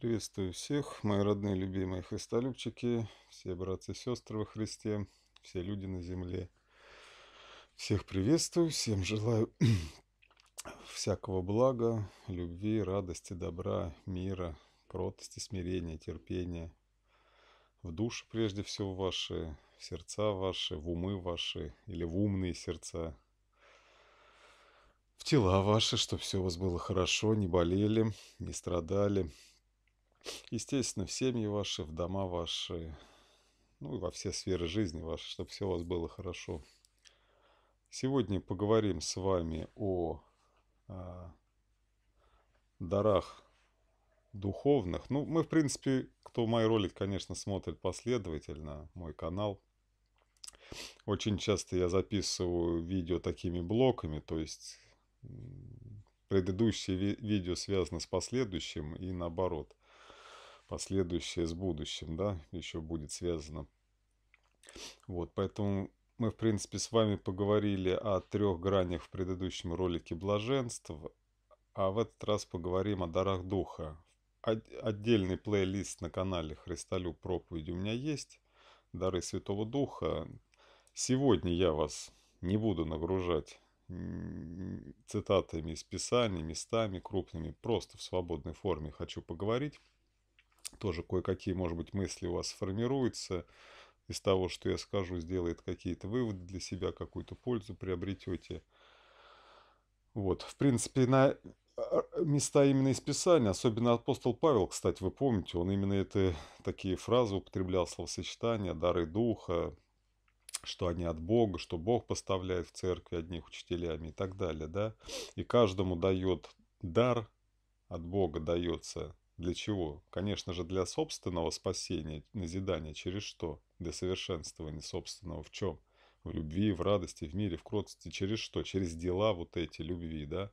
Приветствую всех, мои родные, любимые христолюбчики, все братцы и сестры во Христе, все люди на земле. Всех приветствую, всем желаю всякого блага, любви, радости, добра, мира, кротости, смирения, терпения. В души прежде всего ваши, в сердца ваши, в умы ваши или в умные сердца. В тела ваши, чтобы все у вас было хорошо, не болели, не страдали, Естественно, в семьи ваши, в дома ваши, ну и во все сферы жизни ваши, чтобы все у вас было хорошо. Сегодня поговорим с вами о, о а, дарах духовных. Ну, мы, в принципе, кто мой ролик, конечно, смотрит последовательно, мой канал. Очень часто я записываю видео такими блоками, то есть предыдущее ви видео связано с последующим и наоборот последующее с будущим, да, еще будет связано. Вот, поэтому мы, в принципе, с вами поговорили о трех гранях в предыдущем ролике блаженств, а в этот раз поговорим о дарах духа. Отдельный плейлист на канале Христолюб Проповеди у меня есть. Дары Святого Духа. Сегодня я вас не буду нагружать цитатами из Писаний, местами крупными, просто в свободной форме хочу поговорить тоже кое-какие, может быть, мысли у вас формируются из того, что я скажу, сделает какие-то выводы для себя, какую-то пользу приобретете. Вот, в принципе, на а, а, места именно из Писания, особенно апостол Павел, кстати, вы помните, он именно это, такие фразы употреблял, словосочетания, дары духа, что они от Бога, что Бог поставляет в церкви одних учителями и так далее, да. И каждому дает дар от Бога дается для чего? Конечно же, для собственного спасения, назидания через что? Для совершенствования собственного в чем? В любви, в радости, в мире, в кротости. Через что? Через дела вот эти любви, да?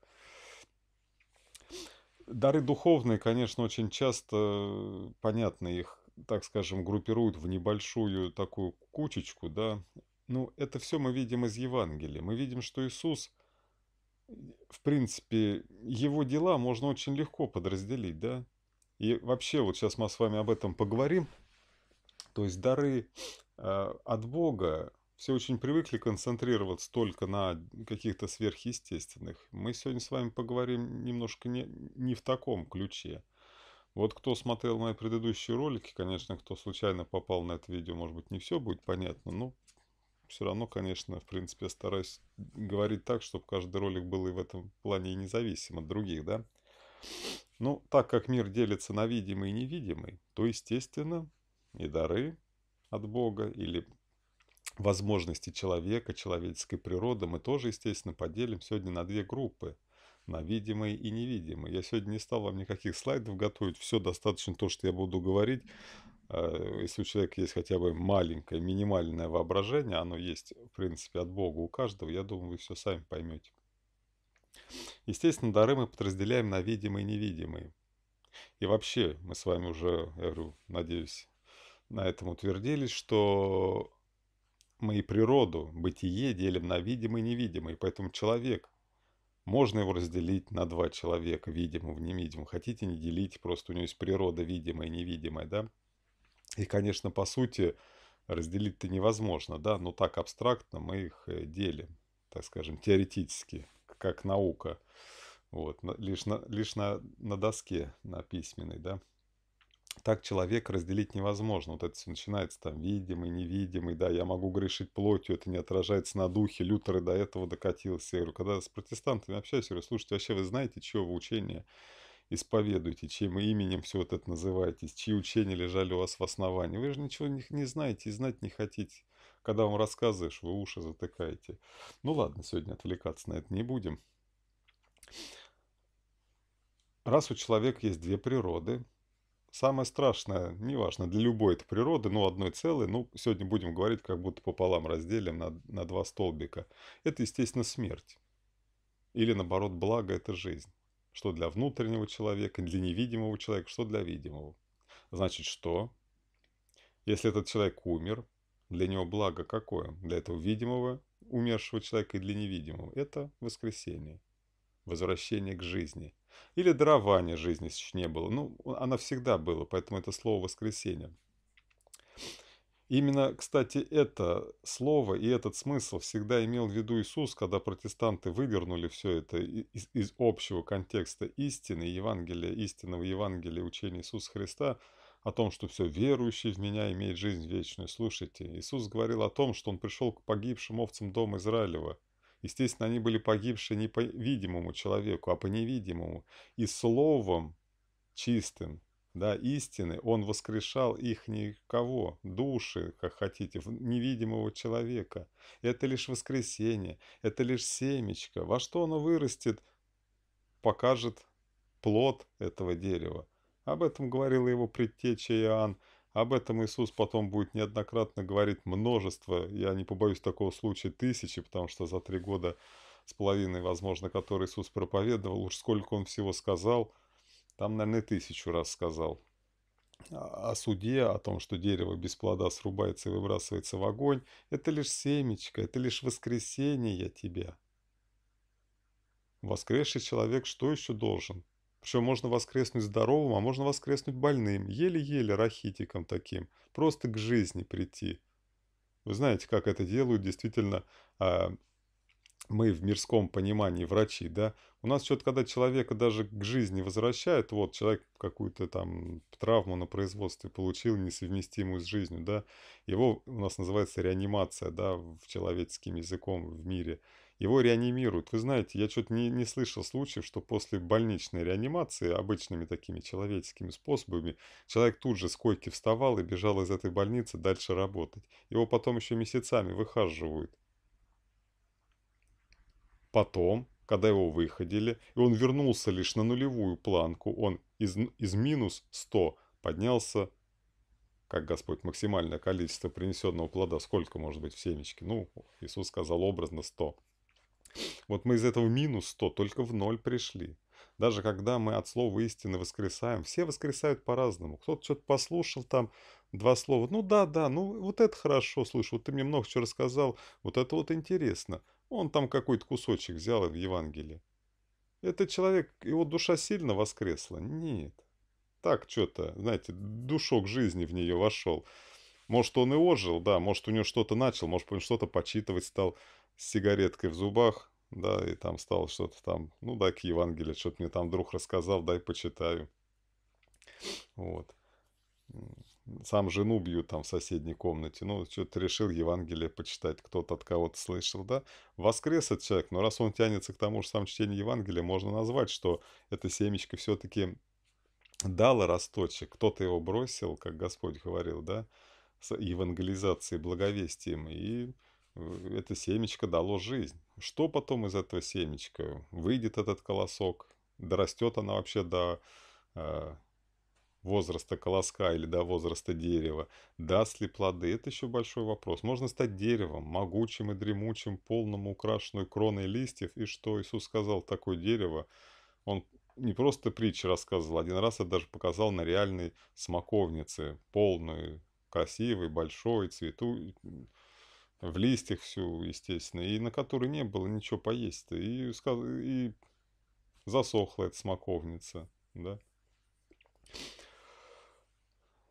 Дары духовные, конечно, очень часто, понятно, их, так скажем, группируют в небольшую такую кучечку, да. Ну, это все мы видим из Евангелия. Мы видим, что Иисус, в принципе, его дела можно очень легко подразделить, да. И вообще, вот сейчас мы с вами об этом поговорим. То есть дары э, от Бога, все очень привыкли концентрироваться только на каких-то сверхъестественных. Мы сегодня с вами поговорим немножко не, не в таком ключе. Вот кто смотрел мои предыдущие ролики, конечно, кто случайно попал на это видео, может быть, не все будет понятно, но все равно, конечно, в принципе, стараюсь говорить так, чтобы каждый ролик был и в этом плане независим от других, да. Ну, так как мир делится на видимый и невидимый, то, естественно, и дары от Бога или возможности человека, человеческой природы мы тоже, естественно, поделим сегодня на две группы – на видимые и невидимые. Я сегодня не стал вам никаких слайдов готовить, все достаточно то, что я буду говорить. Э, если у человека есть хотя бы маленькое, минимальное воображение, оно есть, в принципе, от Бога у каждого, я думаю, вы все сами поймете. Естественно, дары мы подразделяем на видимые и невидимые. И вообще, мы с вами уже, я говорю, надеюсь, на этом утвердились, что мы и природу, бытие делим на видимый и невидимый. Поэтому человек, можно его разделить на два человека, видимого, и невидимого. Хотите, не делите, просто у него есть природа видимая и невидимая, да? И, конечно, по сути, разделить-то невозможно, да, но так абстрактно мы их э, делим, так скажем, теоретически как наука. Вот, лишь на, лишь на, на доске, на письменной, да. Так человек разделить невозможно. Вот это все начинается там видимый, невидимый, да, я могу грешить плотью, это не отражается на духе. Лютер и до этого докатился. Я говорю, когда с протестантами общаюсь, я говорю, слушайте, вообще вы знаете, чего вы учение исповедуете, чьим именем все вот это называетесь, чьи учения лежали у вас в основании. Вы же ничего не, не знаете и знать не хотите когда вам рассказываешь, вы уши затыкаете. Ну ладно, сегодня отвлекаться на это не будем. Раз у человека есть две природы, самое страшное, неважно, для любой это природы, но ну, одной целой, ну сегодня будем говорить как будто пополам разделим на, на два столбика, это, естественно, смерть. Или наоборот, благо – это жизнь. Что для внутреннего человека, для невидимого человека, что для видимого. Значит, что? Если этот человек умер, для него благо какое? Для этого видимого, умершего человека и для невидимого. Это воскресение. Возвращение к жизни. Или дарование жизни если еще не было. Ну, она всегда была, поэтому это слово воскресение. Именно, кстати, это слово и этот смысл всегда имел в виду Иисус, когда протестанты вывернули все это из, из общего контекста истины, Евангелия, истинного Евангелия, учения Иисуса Христа – о том, что все верующий в меня имеет жизнь вечную. Слушайте, Иисус говорил о том, что он пришел к погибшим овцам дома Израилева. Естественно, они были погибшие не по видимому человеку, а по невидимому. И словом чистым, да, истины, он воскрешал их никого, души, как хотите, невидимого человека. Это лишь воскресение, это лишь семечко. Во что оно вырастет, покажет плод этого дерева. Об этом говорила его предтеча Иоанн, об этом Иисус потом будет неоднократно говорить множество, я не побоюсь такого случая тысячи, потому что за три года с половиной, возможно, который Иисус проповедовал, уж сколько он всего сказал, там, наверное, тысячу раз сказал. О суде, о том, что дерево без плода срубается и выбрасывается в огонь, это лишь семечко, это лишь воскресение тебя. Воскресший человек что еще должен? Что можно воскреснуть здоровым, а можно воскреснуть больным, еле-еле рахитиком таким, просто к жизни прийти. Вы знаете, как это делают действительно э, мы в мирском понимании врачи, да? У нас что-то, когда человека даже к жизни возвращают, вот человек какую-то там травму на производстве получил, несовместимую с жизнью, да? Его у нас называется реанимация, да, в человеческим языком в мире – его реанимируют. Вы знаете, я что-то не, не слышал случаев, что после больничной реанимации обычными такими человеческими способами человек тут же с койки вставал и бежал из этой больницы дальше работать. Его потом еще месяцами выхаживают. Потом, когда его выходили, и он вернулся лишь на нулевую планку, он из, из минус 100 поднялся, как Господь, максимальное количество принесенного плода, сколько может быть в семечке? Ну, Иисус сказал образно 100. Вот мы из этого минус 100 только в ноль пришли. Даже когда мы от слова истины воскресаем, все воскресают по-разному. Кто-то что-то послушал там, два слова. Ну да, да, ну вот это хорошо, слушай, вот ты мне много чего рассказал, вот это вот интересно. Он там какой-то кусочек взял в Евангелии. Этот человек, его душа сильно воскресла? Нет. Так что-то, знаете, душок жизни в нее вошел. Может, он и ожил, да, может, у него что-то начал, может, он что-то почитывать стал с сигареткой в зубах, да, и там стал что-то там, ну, дай-ка Евангелие, что-то мне там друг рассказал, дай почитаю. Вот. Сам жену бью там в соседней комнате, ну, что-то решил Евангелие почитать, кто-то от кого-то слышал, да. Воскрес этот человек, но раз он тянется к тому же сам чтению Евангелия, можно назвать, что это семечко все-таки дало росточек, кто-то его бросил, как Господь говорил, да, с евангелизацией, благовестием, и это семечко дало жизнь. Что потом из этого семечка? Выйдет этот колосок? Дорастет она вообще до э, возраста колоска или до возраста дерева? Даст ли плоды? Это еще большой вопрос. Можно стать деревом, могучим и дремучим, полным украшенной кроной листьев. И что Иисус сказал, такое дерево, он не просто притчи рассказывал, один раз я даже показал на реальной смоковнице, полную, красивой, большой, цвету, в листьях всю естественно, и на которой не было ничего поесть-то, и, и засохла эта смоковница, да.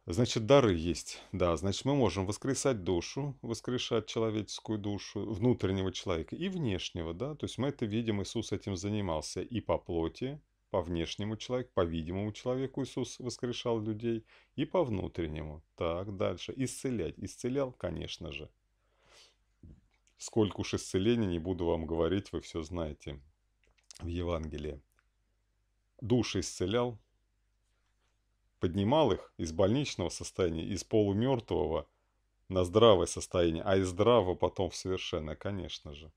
Значит, дары есть, да, значит, мы можем воскресать душу, воскрешать человеческую душу внутреннего человека и внешнего, да, то есть мы это видим, Иисус этим занимался и по плоти, по внешнему человеку, по видимому человеку Иисус воскрешал людей, и по внутреннему. Так, дальше. Исцелять. Исцелял, конечно же. Сколько уж исцелений, не буду вам говорить, вы все знаете в Евангелии. Души исцелял, поднимал их из больничного состояния, из полумертвого на здравое состояние, а из здравого потом в совершенное, конечно же.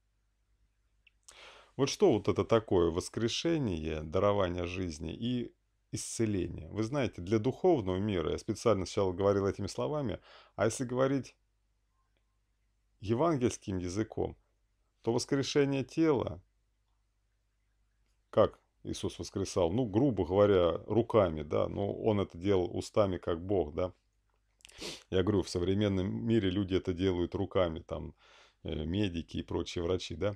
Вот что вот это такое воскрешение, дарование жизни и исцеление. Вы знаете, для духовного мира, я специально сначала говорил этими словами, а если говорить евангельским языком, то воскрешение тела, как Иисус воскресал, ну, грубо говоря, руками, да, но он это делал устами, как Бог, да. Я говорю, в современном мире люди это делают руками, там, э, медики и прочие врачи, да.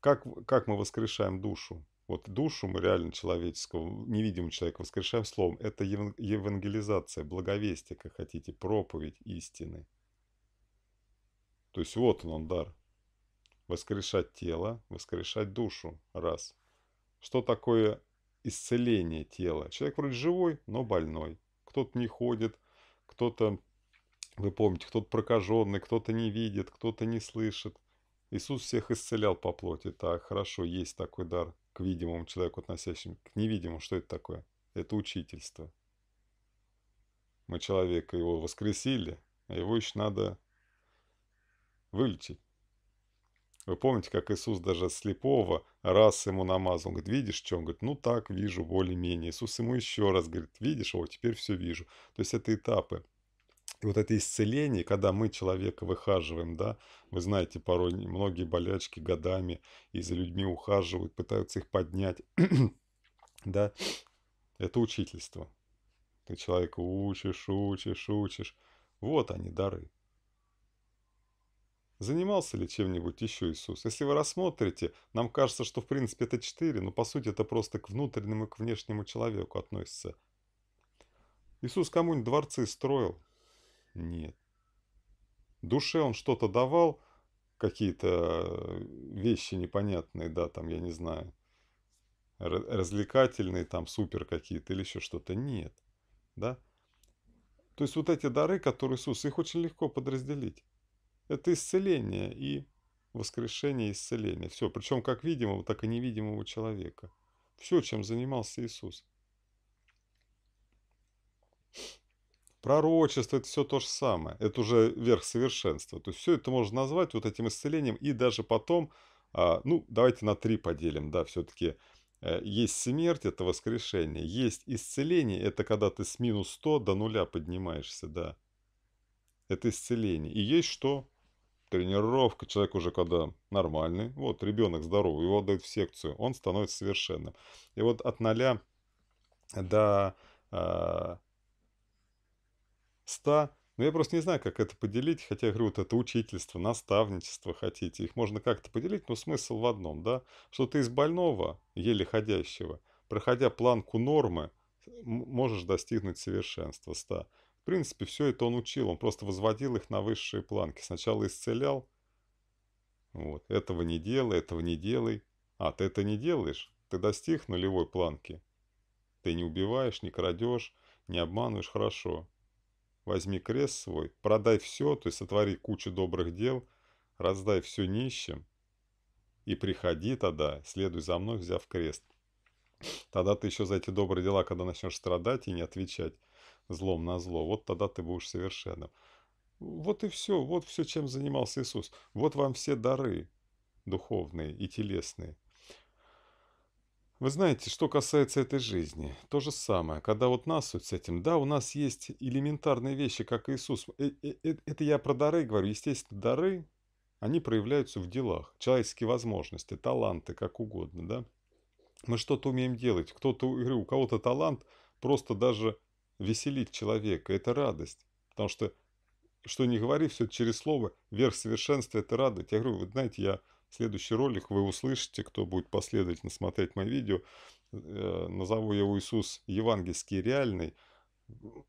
Как, как мы воскрешаем душу? Вот душу мы реально человеческого, невидимого человека воскрешаем словом. Это евангелизация, благовестие, как хотите, проповедь истины. То есть вот он, он дар. Воскрешать тело, воскрешать душу. Раз. Что такое исцеление тела? Человек вроде живой, но больной. Кто-то не ходит, кто-то, вы помните, кто-то прокаженный, кто-то не видит, кто-то не слышит. Иисус всех исцелял по плоти. Так, хорошо, есть такой дар к видимому человеку, относящему к невидимому. Что это такое? Это учительство. Мы человека его воскресили, а его еще надо вылечить. Вы помните, как Иисус даже слепого раз ему намазал. говорит, видишь, что? Он говорит, ну так, вижу, более-менее. Иисус ему еще раз говорит, видишь, о, теперь все вижу. То есть это этапы. И вот это исцеление, когда мы человека выхаживаем, да, вы знаете, порой многие болячки годами и за людьми ухаживают, пытаются их поднять, да, это учительство. Ты человека учишь, учишь, учишь. Вот они, дары. Занимался ли чем-нибудь еще Иисус? Если вы рассмотрите, нам кажется, что в принципе это четыре, но по сути это просто к внутреннему и к внешнему человеку относится. Иисус кому-нибудь дворцы строил? Нет. Душе он что-то давал, какие-то э, вещи непонятные, да, там, я не знаю, развлекательные, там, супер какие-то или еще что-то. Нет, да. То есть вот эти дары, которые Иисус, их очень легко подразделить. Это исцеление и воскрешение исцеления. Все, причем как видимого, так и невидимого человека. Все, чем занимался Иисус. Пророчество – это все то же самое. Это уже верх совершенства. То есть все это можно назвать вот этим исцелением. И даже потом, а, ну, давайте на три поделим, да, все-таки. Э, есть смерть – это воскрешение. Есть исцеление – это когда ты с минус 100 до нуля поднимаешься, да. Это исцеление. И есть что? тренировка, человек уже когда нормальный, вот ребенок здоровый, его отдают в секцию, он становится совершенным. И вот от ноля до э, 100 но я просто не знаю, как это поделить, хотя, я говорю, вот это учительство, наставничество хотите, их можно как-то поделить, но смысл в одном, да, что ты из больного, еле ходящего, проходя планку нормы, можешь достигнуть совершенства 100. В принципе, все это он учил, он просто возводил их на высшие планки. Сначала исцелял, вот, этого не делай, этого не делай. А, ты это не делаешь, ты достиг нулевой планки. Ты не убиваешь, не крадешь, не обманываешь, хорошо. Возьми крест свой, продай все, то есть сотвори кучу добрых дел, раздай все нищим и приходи тогда, следуй за мной, взяв крест. Тогда ты еще за эти добрые дела, когда начнешь страдать и не отвечать, злом на зло, вот тогда ты будешь совершенным. Вот и все, вот все, чем занимался Иисус. Вот вам все дары духовные и телесные. Вы знаете, что касается этой жизни, то же самое, когда вот нас вот с этим, да, у нас есть элементарные вещи, как Иисус. Э, э, э, это я про дары говорю, естественно, дары, они проявляются в делах, человеческие возможности, таланты, как угодно, да. Мы что-то умеем делать, кто-то, у кого-то талант просто даже веселит человека, это радость. Потому что, что не говори, все через слово, верх совершенства – это радость. Я говорю, вы знаете, я следующий ролик вы услышите, кто будет последовательно смотреть мои видео, э, назову его «Иисус евангельский реальный».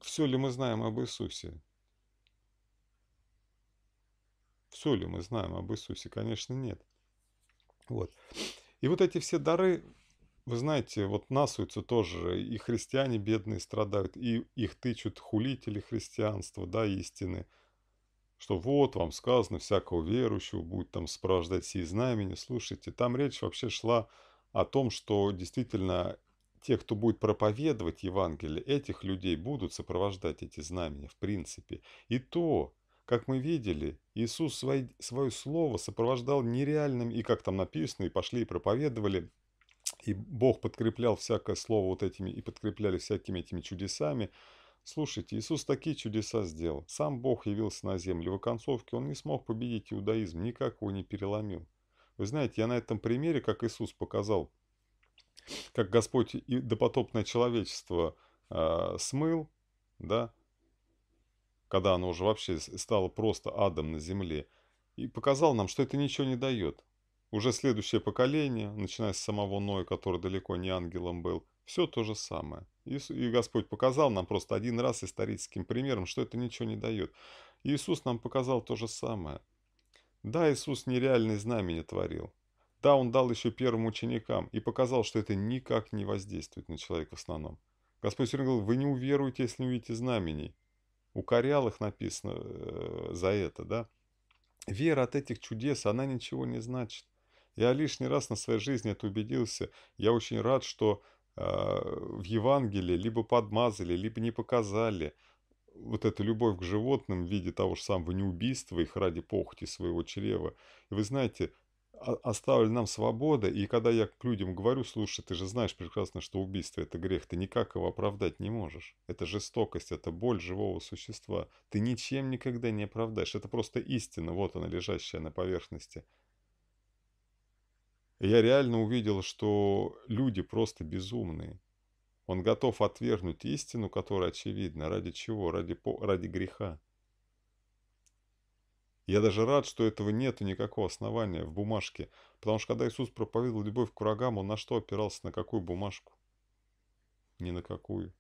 Все ли мы знаем об Иисусе? Все ли мы знаем об Иисусе? Конечно, нет. Вот. И вот эти все дары вы знаете, вот насуются тоже, и христиане бедные страдают, и их тычут хулители христианства, да, истины, что вот вам сказано, всякого верующего будет там сопровождать сие знамени. Слушайте, там речь вообще шла о том, что действительно те, кто будет проповедовать Евангелие, этих людей будут сопровождать эти знамения, в принципе. И то, как мы видели, Иисус свои, свое слово сопровождал нереальным, и как там написано, и пошли и проповедовали – и Бог подкреплял всякое слово вот этими, и подкрепляли всякими этими чудесами. Слушайте, Иисус такие чудеса сделал. Сам Бог явился на землю. В оконцовке он не смог победить иудаизм, никак его не переломил. Вы знаете, я на этом примере, как Иисус показал, как Господь и допотопное человечество э, смыл, да, когда оно уже вообще стало просто адом на земле, и показал нам, что это ничего не дает. Уже следующее поколение, начиная с самого Ноя, который далеко не ангелом был, все то же самое. И Господь показал нам просто один раз историческим примером, что это ничего не дает. Иисус нам показал то же самое. Да, Иисус нереальные знамения творил. Да, Он дал еще первым ученикам и показал, что это никак не воздействует на человека в основном. Господь сегодня говорил, вы не уверуете, если не увидите знамений. У их написано э, за это, да? Вера от этих чудес, она ничего не значит. Я лишний раз на своей жизни это убедился. Я очень рад, что э, в Евангелии либо подмазали, либо не показали вот эту любовь к животным в виде того же самого неубийства их ради похоти своего чрева. И вы знаете, оставили нам свобода, и когда я к людям говорю, слушай, ты же знаешь прекрасно, что убийство – это грех, ты никак его оправдать не можешь. Это жестокость, это боль живого существа. Ты ничем никогда не оправдаешь. Это просто истина, вот она, лежащая на поверхности. Я реально увидел, что люди просто безумные. Он готов отвергнуть истину, которая очевидна. Ради чего? Ради, по... ради греха. Я даже рад, что этого нету никакого основания в бумажке, потому что когда Иисус проповедовал любовь к врагам, он на что опирался, на какую бумажку? Ни на какую.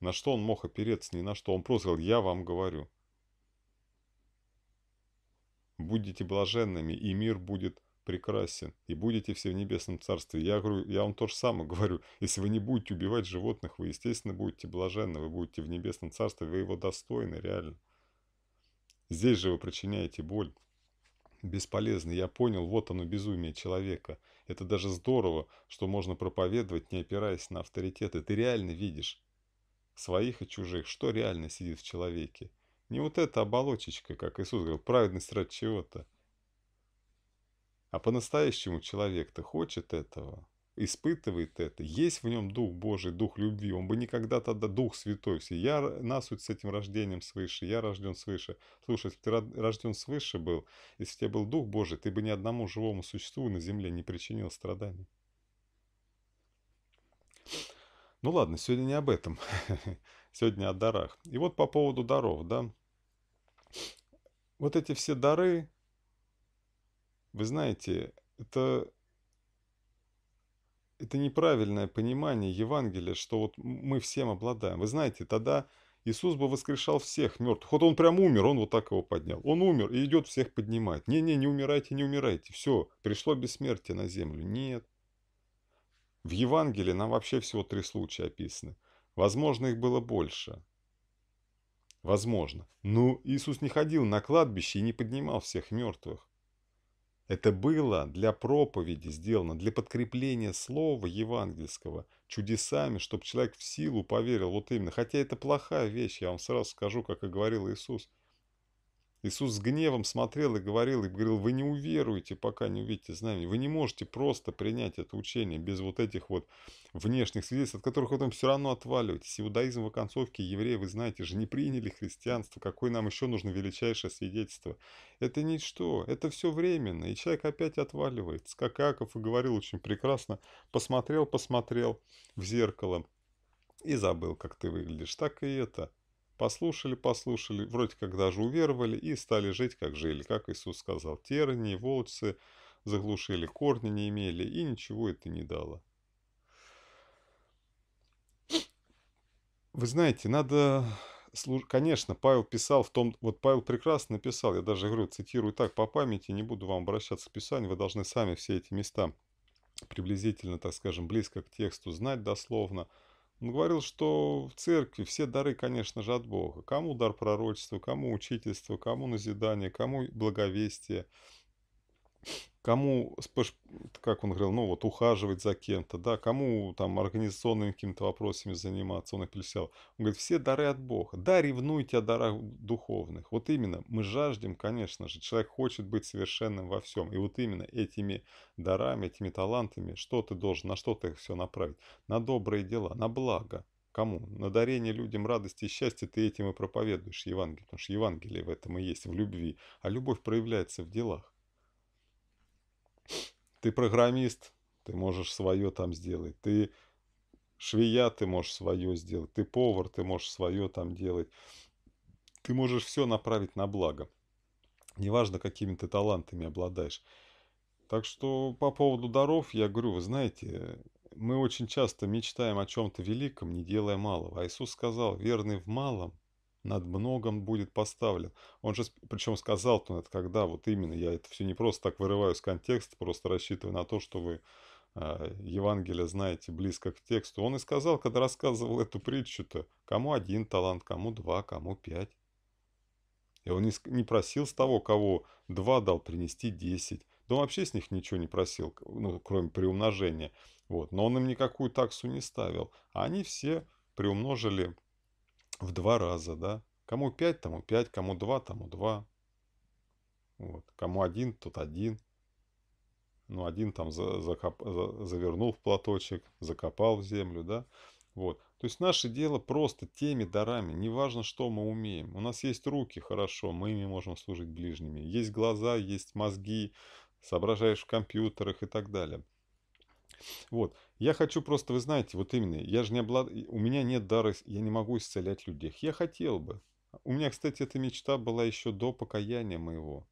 На что он мог опереться? Ни на что. Он просто говорил, я вам говорю. Будете блаженными, и мир будет прекрасен, и будете все в небесном царстве. Я говорю, я вам то же самое говорю. Если вы не будете убивать животных, вы, естественно, будете блаженны, вы будете в небесном царстве, вы его достойны, реально. Здесь же вы причиняете боль. Бесполезно, я понял, вот оно безумие человека. Это даже здорово, что можно проповедовать, не опираясь на авторитеты. Ты реально видишь своих и чужих, что реально сидит в человеке. Не вот эта оболочечка, как Иисус говорил, праведность ради чего-то. А по-настоящему человек-то хочет этого, испытывает это. Есть в нем Дух Божий, Дух любви. Он бы никогда тогда Дух Святой. Все. Я насуть с этим рождением свыше, я рожден свыше. Слушай, если бы ты рожден свыше был, если у тебя был Дух Божий, ты бы ни одному живому существу на земле не причинил страданий. Ну ладно, сегодня не об этом. сегодня о дарах. И вот по поводу даров, да. Вот эти все дары, вы знаете, это, это неправильное понимание Евангелия, что вот мы всем обладаем. Вы знаете, тогда Иисус бы воскрешал всех мертвых. Вот он прям умер, он вот так его поднял. Он умер и идет всех поднимать. Не-не, не умирайте, не умирайте. Все, пришло бессмертие на землю. Нет. В Евангелии нам вообще всего три случая описаны. Возможно, их было больше. Возможно. Но Иисус не ходил на кладбище и не поднимал всех мертвых. Это было для проповеди сделано, для подкрепления слова евангельского чудесами, чтобы человек в силу поверил. Вот именно. Хотя это плохая вещь, я вам сразу скажу, как и говорил Иисус. Иисус с гневом смотрел и говорил, и говорил, вы не уверуете, пока не увидите знамени. Вы не можете просто принять это учение без вот этих вот внешних свидетельств, от которых потом все равно отваливаетесь. Иудаизм в оконцовке, евреи, вы знаете же, не приняли христианство. Какое нам еще нужно величайшее свидетельство? Это ничто, это все временно, и человек опять отваливается. Как Аков и говорил очень прекрасно, посмотрел, посмотрел в зеркало и забыл, как ты выглядишь. Так и это. Послушали, послушали, вроде как даже уверовали и стали жить, как жили. Как Иисус сказал, терни и волчцы заглушили, корни не имели, и ничего это не дало. Вы знаете, надо... Конечно, Павел писал в том... Вот Павел прекрасно писал. я даже говорю, цитирую так по памяти, не буду вам обращаться к Писанию, вы должны сами все эти места приблизительно, так скажем, близко к тексту знать дословно – он говорил, что в церкви все дары, конечно же, от Бога. Кому дар пророчества, кому учительство, кому назидание, кому благовестие кому, как он говорил, ну вот ухаживать за кем-то, да, кому там организационными какими-то вопросами заниматься, он их перечислял. Он говорит, все дары от Бога. Да, ревнуйте о дарах духовных. Вот именно, мы жаждем, конечно же, человек хочет быть совершенным во всем. И вот именно этими дарами, этими талантами, что ты должен, на что ты их все направить? На добрые дела, на благо. Кому? На дарение людям радости и счастья ты этим и проповедуешь Евангелие, потому что Евангелие в этом и есть, в любви. А любовь проявляется в делах. Ты программист, ты можешь свое там сделать. Ты швея, ты можешь свое сделать. Ты повар, ты можешь свое там делать. Ты можешь все направить на благо. Неважно, какими ты талантами обладаешь. Так что по поводу даров, я говорю, вы знаете, мы очень часто мечтаем о чем-то великом, не делая малого. А Иисус сказал, верный в малом, над многом будет поставлен. Он же, причем сказал, то это когда, вот именно, я это все не просто так вырываю из контекста, просто рассчитываю на то, что вы э, Евангелие знаете близко к тексту. Он и сказал, когда рассказывал эту притчу-то, кому один талант, кому два, кому пять. И он не, не просил с того, кого два дал, принести десять. Да он вообще с них ничего не просил, ну, кроме приумножения. Вот. Но он им никакую таксу не ставил. А они все приумножили в два раза, да. Кому 5, тому 5, кому 2, тому 2. Вот. Кому один, тот один. Ну, один там за, закоп, за, завернул в платочек, закопал в землю, да. Вот. То есть наше дело просто теми дарами, неважно, что мы умеем. У нас есть руки, хорошо, мы ими можем служить ближними. Есть глаза, есть мозги, соображаешь в компьютерах и так далее. Вот. Я хочу просто, вы знаете, вот именно, я же не облад... у меня нет дара, я не могу исцелять людей. Я хотел бы. У меня, кстати, эта мечта была еще до покаяния моего.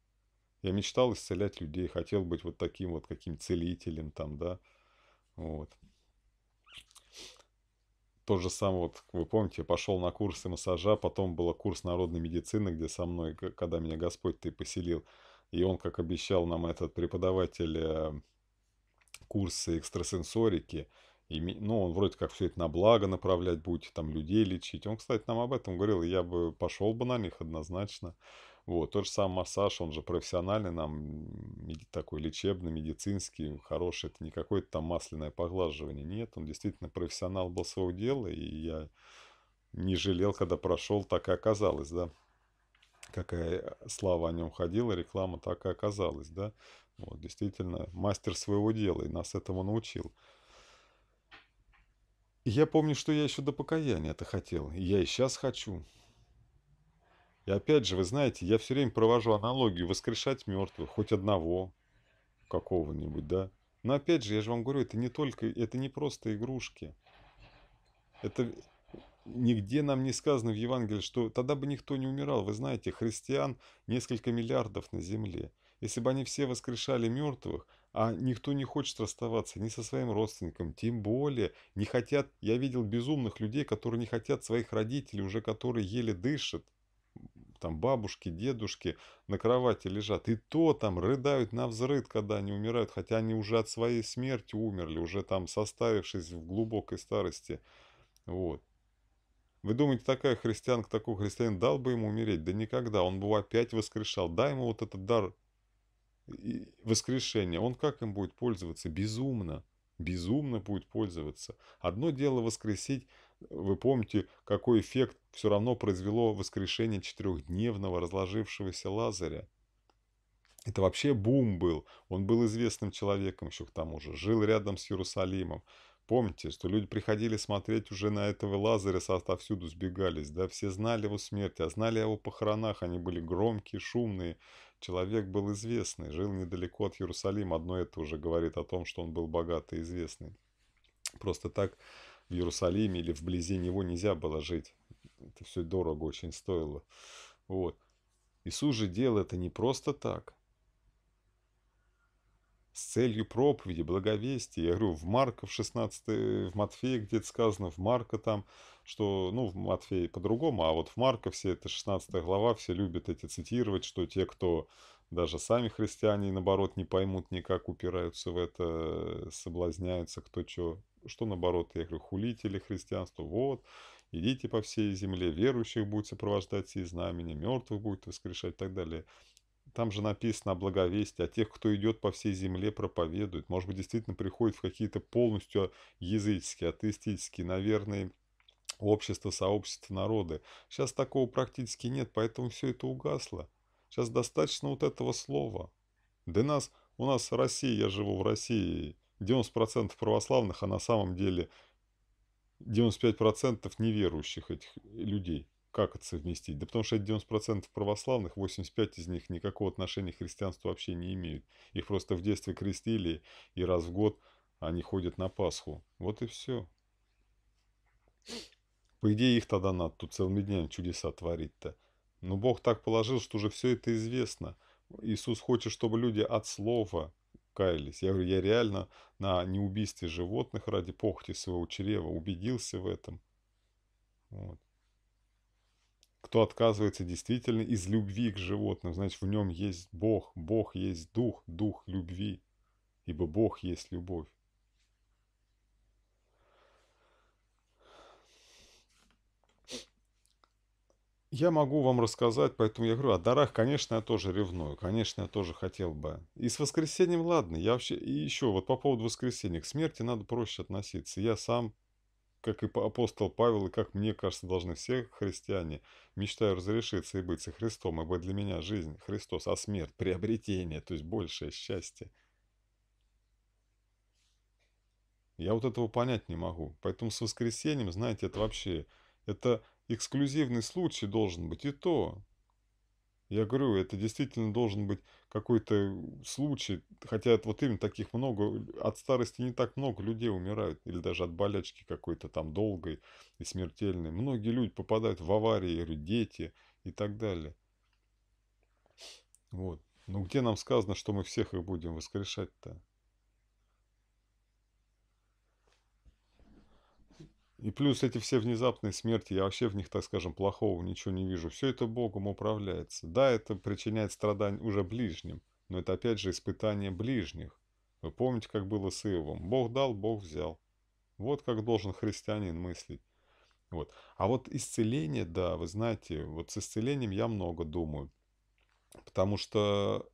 Я мечтал исцелять людей, хотел быть вот таким вот каким целителем там, да. Вот. То же самое, вот вы помните, я пошел на курсы массажа, потом был курс народной медицины, где со мной, когда меня Господь ты поселил, и он, как обещал нам этот преподаватель э, курсы экстрасенсорики. И, ну, он вроде как все это на благо направлять будет, там людей лечить. Он, кстати, нам об этом говорил, я бы пошел бы на них однозначно. Вот, тот же сам массаж, он же профессиональный нам, такой лечебный, медицинский, хороший. Это не какое-то там масляное поглаживание. Нет, он действительно профессионал был своего дела, и я не жалел, когда прошел, так и оказалось, да. Какая э, слава о нем ходила, реклама так и оказалась, да. Вот, действительно, мастер своего дела, и нас этому научил. И я помню, что я еще до покаяния это хотел, и я и сейчас хочу. И опять же, вы знаете, я все время провожу аналогию воскрешать мертвых, хоть одного какого-нибудь, да. Но опять же, я же вам говорю, это не только, это не просто игрушки. Это нигде нам не сказано в Евангелии, что тогда бы никто не умирал. Вы знаете, христиан несколько миллиардов на земле. Если бы они все воскрешали мертвых, а никто не хочет расставаться ни со своим родственником, тем более не хотят... Я видел безумных людей, которые не хотят своих родителей, уже которые еле дышат. Там бабушки, дедушки на кровати лежат. И то там рыдают на взрыв, когда они умирают, хотя они уже от своей смерти умерли, уже там составившись в глубокой старости. Вот. Вы думаете, такая христианка, такой христианин дал бы ему умереть? Да никогда, он бы его опять воскрешал. Дай ему вот этот дар воскрешения, он как им будет пользоваться? Безумно. Безумно будет пользоваться. Одно дело воскресить, вы помните, какой эффект все равно произвело воскрешение четырехдневного разложившегося Лазаря. Это вообще бум был. Он был известным человеком еще к тому же. Жил рядом с Иерусалимом. Помните, что люди приходили смотреть уже на этого Лазареса, отовсюду сбегались, да, все знали его смерть, а знали о его похоронах, они были громкие, шумные. Человек был известный, жил недалеко от Иерусалима, одно это уже говорит о том, что он был богатый и известный. Просто так в Иерусалиме или вблизи него нельзя было жить, это все дорого очень стоило. Вот. Иисус же делал это не просто так – с целью проповеди, благовестия. Я говорю, в Марка в 16, в Матфея где-то сказано, в Марка там, что, ну, в Матфея по-другому, а вот в Марка все, это 16 глава, все любят эти цитировать, что те, кто даже сами христиане, наоборот, не поймут никак, упираются в это, соблазняются, кто что, что наоборот, я говорю, хулители христианства, вот, идите по всей земле, верующих будет сопровождать и знамени, мертвых будет воскрешать и так далее. Там же написано о благовестии, о тех, кто идет по всей земле, проповедует. Может быть, действительно приходит в какие-то полностью языческие, атеистические, наверное, общества, сообщества, народы. Сейчас такого практически нет, поэтому все это угасло. Сейчас достаточно вот этого слова. Да нас, у нас в России, я живу в России, 90% православных, а на самом деле 95% неверующих этих людей. Как это совместить? Да потому что 90% православных, 85 из них никакого отношения к христианству вообще не имеют. Их просто в детстве крестили, и раз в год они ходят на Пасху. Вот и все. По идее, их тогда надо тут целыми днями чудеса творить-то. Но Бог так положил, что уже все это известно. Иисус хочет, чтобы люди от слова каялись. Я говорю, я реально на неубийстве животных ради похоти своего чрева убедился в этом. Вот кто отказывается действительно из любви к животным, значит, в нем есть Бог, Бог есть Дух, Дух любви, ибо Бог есть любовь. Я могу вам рассказать, поэтому я говорю, о дарах, конечно, я тоже ревную, конечно, я тоже хотел бы. И с воскресеньем, ладно, я вообще, и еще, вот по поводу воскресенья, к смерти надо проще относиться. Я сам как и апостол Павел, и как мне кажется, должны все христиане. Мечтаю разрешиться и быть со Христом, ибо для меня жизнь Христос, а смерть – приобретение, то есть большее счастье. Я вот этого понять не могу. Поэтому с воскресеньем, знаете, это вообще, это эксклюзивный случай должен быть. И то, я говорю, это действительно должен быть какой-то случай, хотя вот именно таких много, от старости не так много людей умирают, или даже от болячки какой-то там долгой и смертельной. Многие люди попадают в аварии, я дети и так далее. Вот. Ну где нам сказано, что мы всех их будем воскрешать-то? И плюс эти все внезапные смерти, я вообще в них, так скажем, плохого ничего не вижу. Все это Богом управляется. Да, это причиняет страдания уже ближним, но это опять же испытание ближних. Вы помните, как было с Иовом? Бог дал, Бог взял. Вот как должен христианин мыслить. Вот. А вот исцеление, да, вы знаете, вот с исцелением я много думаю. Потому что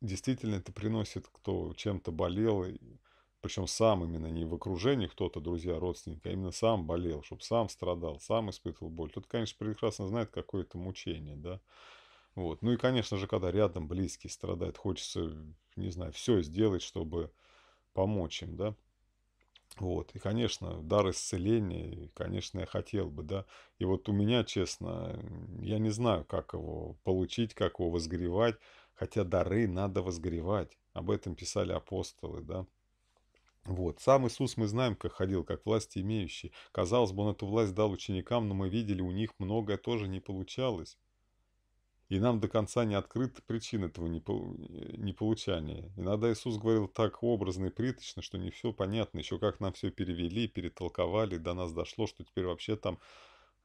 действительно это приносит, кто чем-то болел, причем сам именно, не в окружении кто-то, друзья, родственники, а именно сам болел, чтобы сам страдал, сам испытывал боль. Тут, конечно, прекрасно знает какое-то мучение, да. Вот. Ну и, конечно же, когда рядом близкий страдает, хочется, не знаю, все сделать, чтобы помочь им, да. Вот. И, конечно, дар исцеления, конечно, я хотел бы, да. И вот у меня, честно, я не знаю, как его получить, как его возгревать. Хотя дары надо возгревать. Об этом писали апостолы, да. Вот. Сам Иисус мы знаем, как ходил, как власть имеющий. Казалось бы, он эту власть дал ученикам, но мы видели, у них многое тоже не получалось. И нам до конца не открыта причина этого э, неполучания. Иногда Иисус говорил так образно и приточно, что не все понятно. Еще как нам все перевели, перетолковали, до нас дошло, что теперь вообще там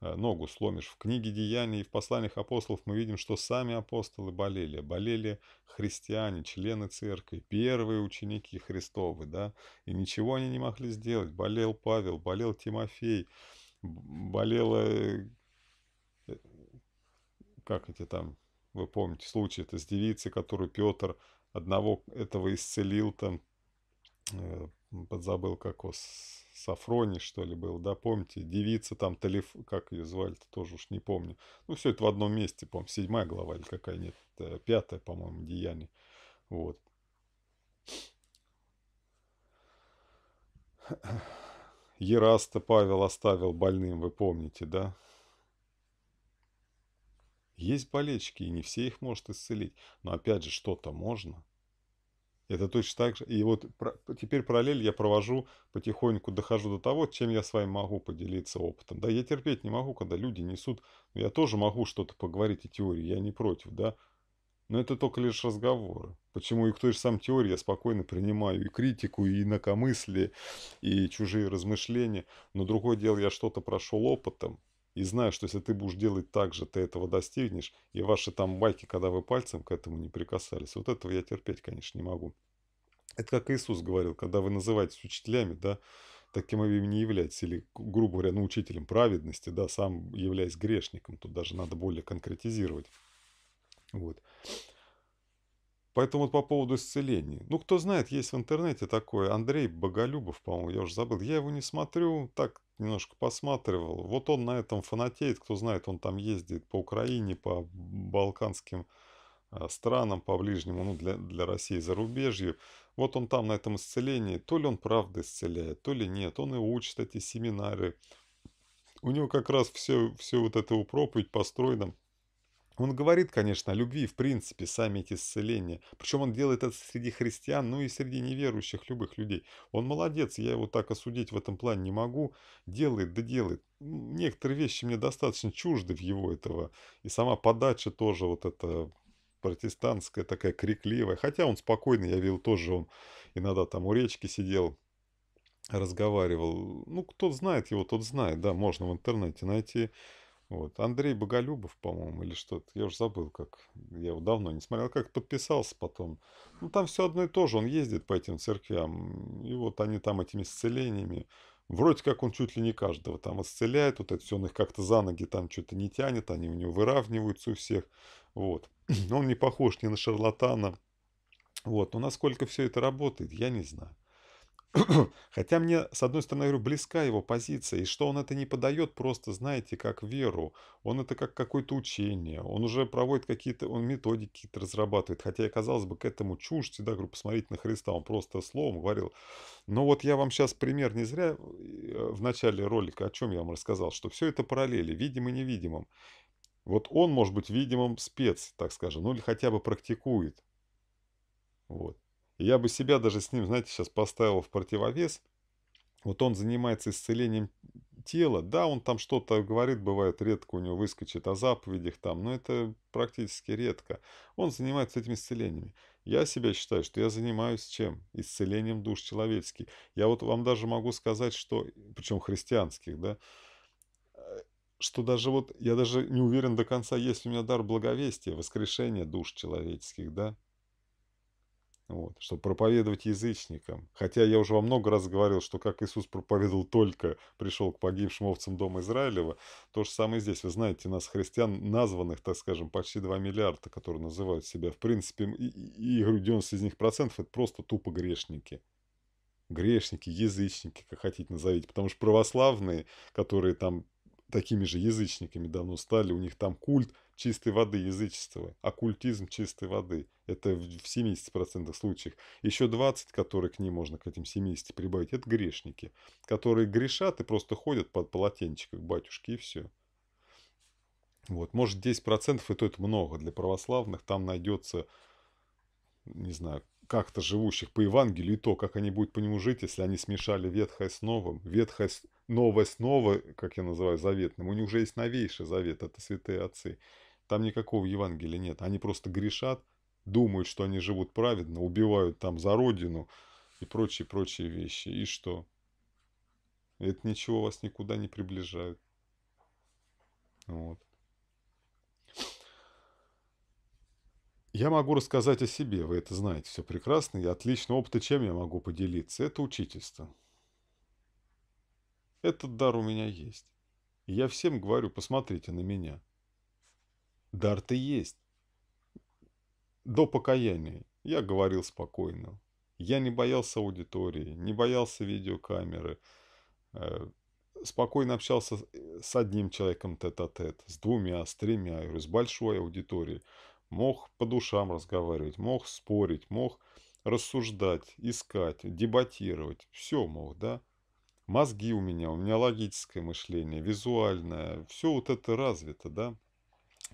Э, ногу сломишь. В книге Деяний и в посланиях апостолов мы видим, что сами апостолы болели. Болели христиане, члены церкви, первые ученики Христовы, да, и ничего они не могли сделать. Болел Павел, болел Тимофей, болела, э, э, как эти там, вы помните, случай это с девицей, которую Петр одного этого исцелил, там, подзабыл, как его, Сафрони, что ли, был, да, помните? Девица там, Талиф... как ее звали-то, тоже уж не помню. Ну, все это в одном месте, по-моему, седьмая глава или какая, нет, э, пятая, по-моему, деяние. Вот. Ераста Павел оставил больным, вы помните, да? Есть болечки и не все их может исцелить. Но опять же, что-то можно – это точно так же. И вот про, теперь параллель я провожу, потихоньку дохожу до того, чем я с вами могу поделиться опытом. Да, я терпеть не могу, когда люди несут. Я тоже могу что-то поговорить о теории, я не против, да. Но это только лишь разговоры. Почему и к той же самой теории я спокойно принимаю и критику, и инакомыслие, и чужие размышления. Но другое дело, я что-то прошел опытом, и знаю, что если ты будешь делать так же, ты этого достигнешь. И ваши там майки, когда вы пальцем к этому не прикасались. Вот этого я терпеть, конечно, не могу. Это как Иисус говорил, когда вы называетесь учителями, да, таким вы не являетесь, или, грубо говоря, ну, учителем праведности, да, сам являясь грешником, тут даже надо более конкретизировать. Вот. Поэтому вот по поводу исцелений. Ну, кто знает, есть в интернете такой Андрей Боголюбов, по-моему, я уже забыл. Я его не смотрю, так немножко посматривал. Вот он на этом фанатеет, кто знает, он там ездит по Украине, по балканским а, странам, по ближнему, ну, для, для России, зарубежью. Вот он там на этом исцелении, то ли он правда исцеляет, то ли нет. Он и учит эти семинары. У него как раз все, все вот это проповедь построена он говорит, конечно, о любви, в принципе, сами эти исцеления. Причем он делает это среди христиан, ну и среди неверующих любых людей. Он молодец, я его так осудить в этом плане не могу. Делает, да делает. Некоторые вещи мне достаточно чужды в его этого. И сама подача тоже вот эта протестантская, такая крикливая. Хотя он спокойный, я видел, тоже он иногда там у речки сидел, разговаривал. Ну, кто знает его, тот знает, да, можно в интернете найти вот. Андрей Боголюбов, по-моему, или что-то. Я уже забыл, как. Я его давно не смотрел. Как подписался потом. Ну, там все одно и то же. Он ездит по этим церквям. И вот они там этими исцелениями. Вроде как он чуть ли не каждого там исцеляет. Вот это все он их как-то за ноги там что-то не тянет. Они у него выравниваются у всех. Вот. Но он не похож ни на шарлатана. Вот. Но насколько все это работает, я не знаю. Хотя мне, с одной стороны, говорю, близка его позиция, и что он это не подает просто, знаете, как веру. Он это как какое-то учение, он уже проводит какие-то, он методики какие-то разрабатывает. Хотя я, казалось бы, к этому чушь всегда, говорю, посмотрите на Христа, он просто словом говорил. Но вот я вам сейчас пример не зря э, в начале ролика, о чем я вам рассказал, что все это параллели, видимым и невидимым. Вот он может быть видимым спец, так скажем, ну или хотя бы практикует. Вот. Я бы себя даже с ним, знаете, сейчас поставил в противовес. Вот он занимается исцелением тела. Да, он там что-то говорит, бывает редко у него выскочит о заповедях там, но это практически редко. Он занимается этими исцелениями. Я себя считаю, что я занимаюсь чем? Исцелением душ человеческих. Я вот вам даже могу сказать, что, причем христианских, да, э, что даже вот, я даже не уверен до конца, есть у меня дар благовестия, воскрешения душ человеческих, да, вот, чтобы проповедовать язычникам. Хотя я уже во много раз говорил, что как Иисус проповедовал только пришел к погибшим овцам дома Израилева, то же самое здесь. Вы знаете, нас христиан, названных, так скажем, почти 2 миллиарда, которые называют себя, в принципе, и, и 90 из них процентов, это просто тупо грешники. Грешники, язычники, как хотите назовите. Потому что православные, которые там такими же язычниками давно стали. У них там культ чистой воды язычества, оккультизм чистой воды. Это в 70% случаях Еще 20, которые к ним можно, к этим 70 прибавить, это грешники, которые грешат и просто ходят под полотенчиком батюшки и все. Вот, может 10% и то это много. Для православных там найдется, не знаю, как-то живущих по Евангелию, и то, как они будут по нему жить, если они смешали ветхое с новым. Ветхое новое снова, как я называю, заветным. У них уже есть новейший завет, это святые отцы. Там никакого Евангелия нет. Они просто грешат, думают, что они живут праведно, убивают там за родину и прочие-прочие вещи. И что? Это ничего вас никуда не приближает. Вот. Я могу рассказать о себе, вы это знаете все прекрасно, я отлично. опыта чем я могу поделиться? Это учительство. Этот дар у меня есть. И я всем говорю, посмотрите на меня. Дар ты есть. До покаяния я говорил спокойно. Я не боялся аудитории, не боялся видеокамеры. Э, спокойно общался с одним человеком тет-а-тет, -тет, с двумя, с тремя, с большой аудиторией. Мог по душам разговаривать, мог спорить, мог рассуждать, искать, дебатировать. Все мог, да? мозги у меня, у меня логическое мышление, визуальное, все вот это развито, да.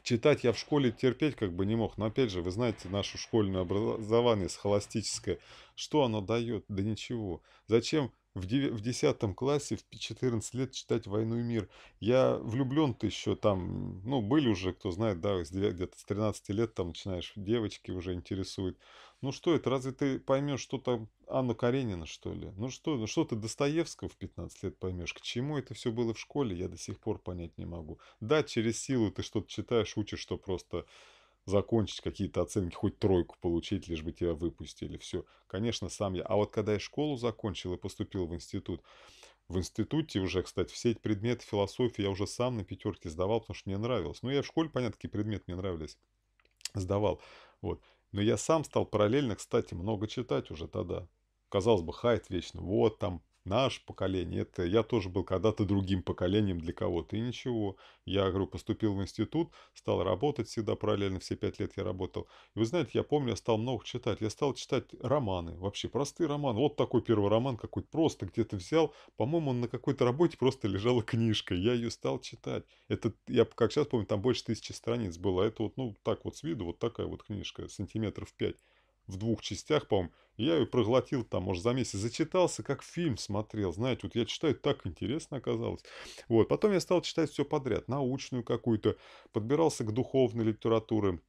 Читать я в школе терпеть как бы не мог, но опять же, вы знаете, наше школьное образование схоластическое, что оно дает? Да ничего. Зачем в 10 классе в 14 лет читать «Войну и мир». Я влюблен-то еще там, ну, были уже, кто знает, да, где-то с 13 лет там начинаешь, девочки уже интересуют. Ну что это, разве ты поймешь, что там Анна Каренина, что ли? Ну что, ну что ты Достоевского в 15 лет поймешь? К чему это все было в школе, я до сих пор понять не могу. Да, через силу ты что-то читаешь, учишь, что просто закончить какие-то оценки, хоть тройку получить, лишь бы тебя выпустили. Все. Конечно, сам я. А вот когда я школу закончил и поступил в институт, в институте уже, кстати, все эти предметы философии я уже сам на пятерке сдавал, потому что мне нравилось. Ну, я в школе, понятно, какие предметы мне нравились. Сдавал. Вот. Но я сам стал параллельно, кстати, много читать уже тогда. Казалось бы, хайт вечно. Вот там наше поколение, это я тоже был когда-то другим поколением для кого-то, и ничего. Я, говорю, поступил в институт, стал работать всегда параллельно, все пять лет я работал. И вы знаете, я помню, я стал много читать, я стал читать романы, вообще простые романы. Вот такой первый роман какой-то просто где-то взял, по-моему, он на какой-то работе просто лежала книжка, я ее стал читать. Это, я как сейчас помню, там больше тысячи страниц было, а это вот, ну, так вот с виду, вот такая вот книжка, сантиметров пять в двух частях, по-моему. Я ее проглотил там, может, за месяц. Зачитался, как фильм смотрел. Знаете, вот я читаю, так интересно оказалось. Вот. Потом я стал читать все подряд. Научную какую-то. Подбирался к духовной литературе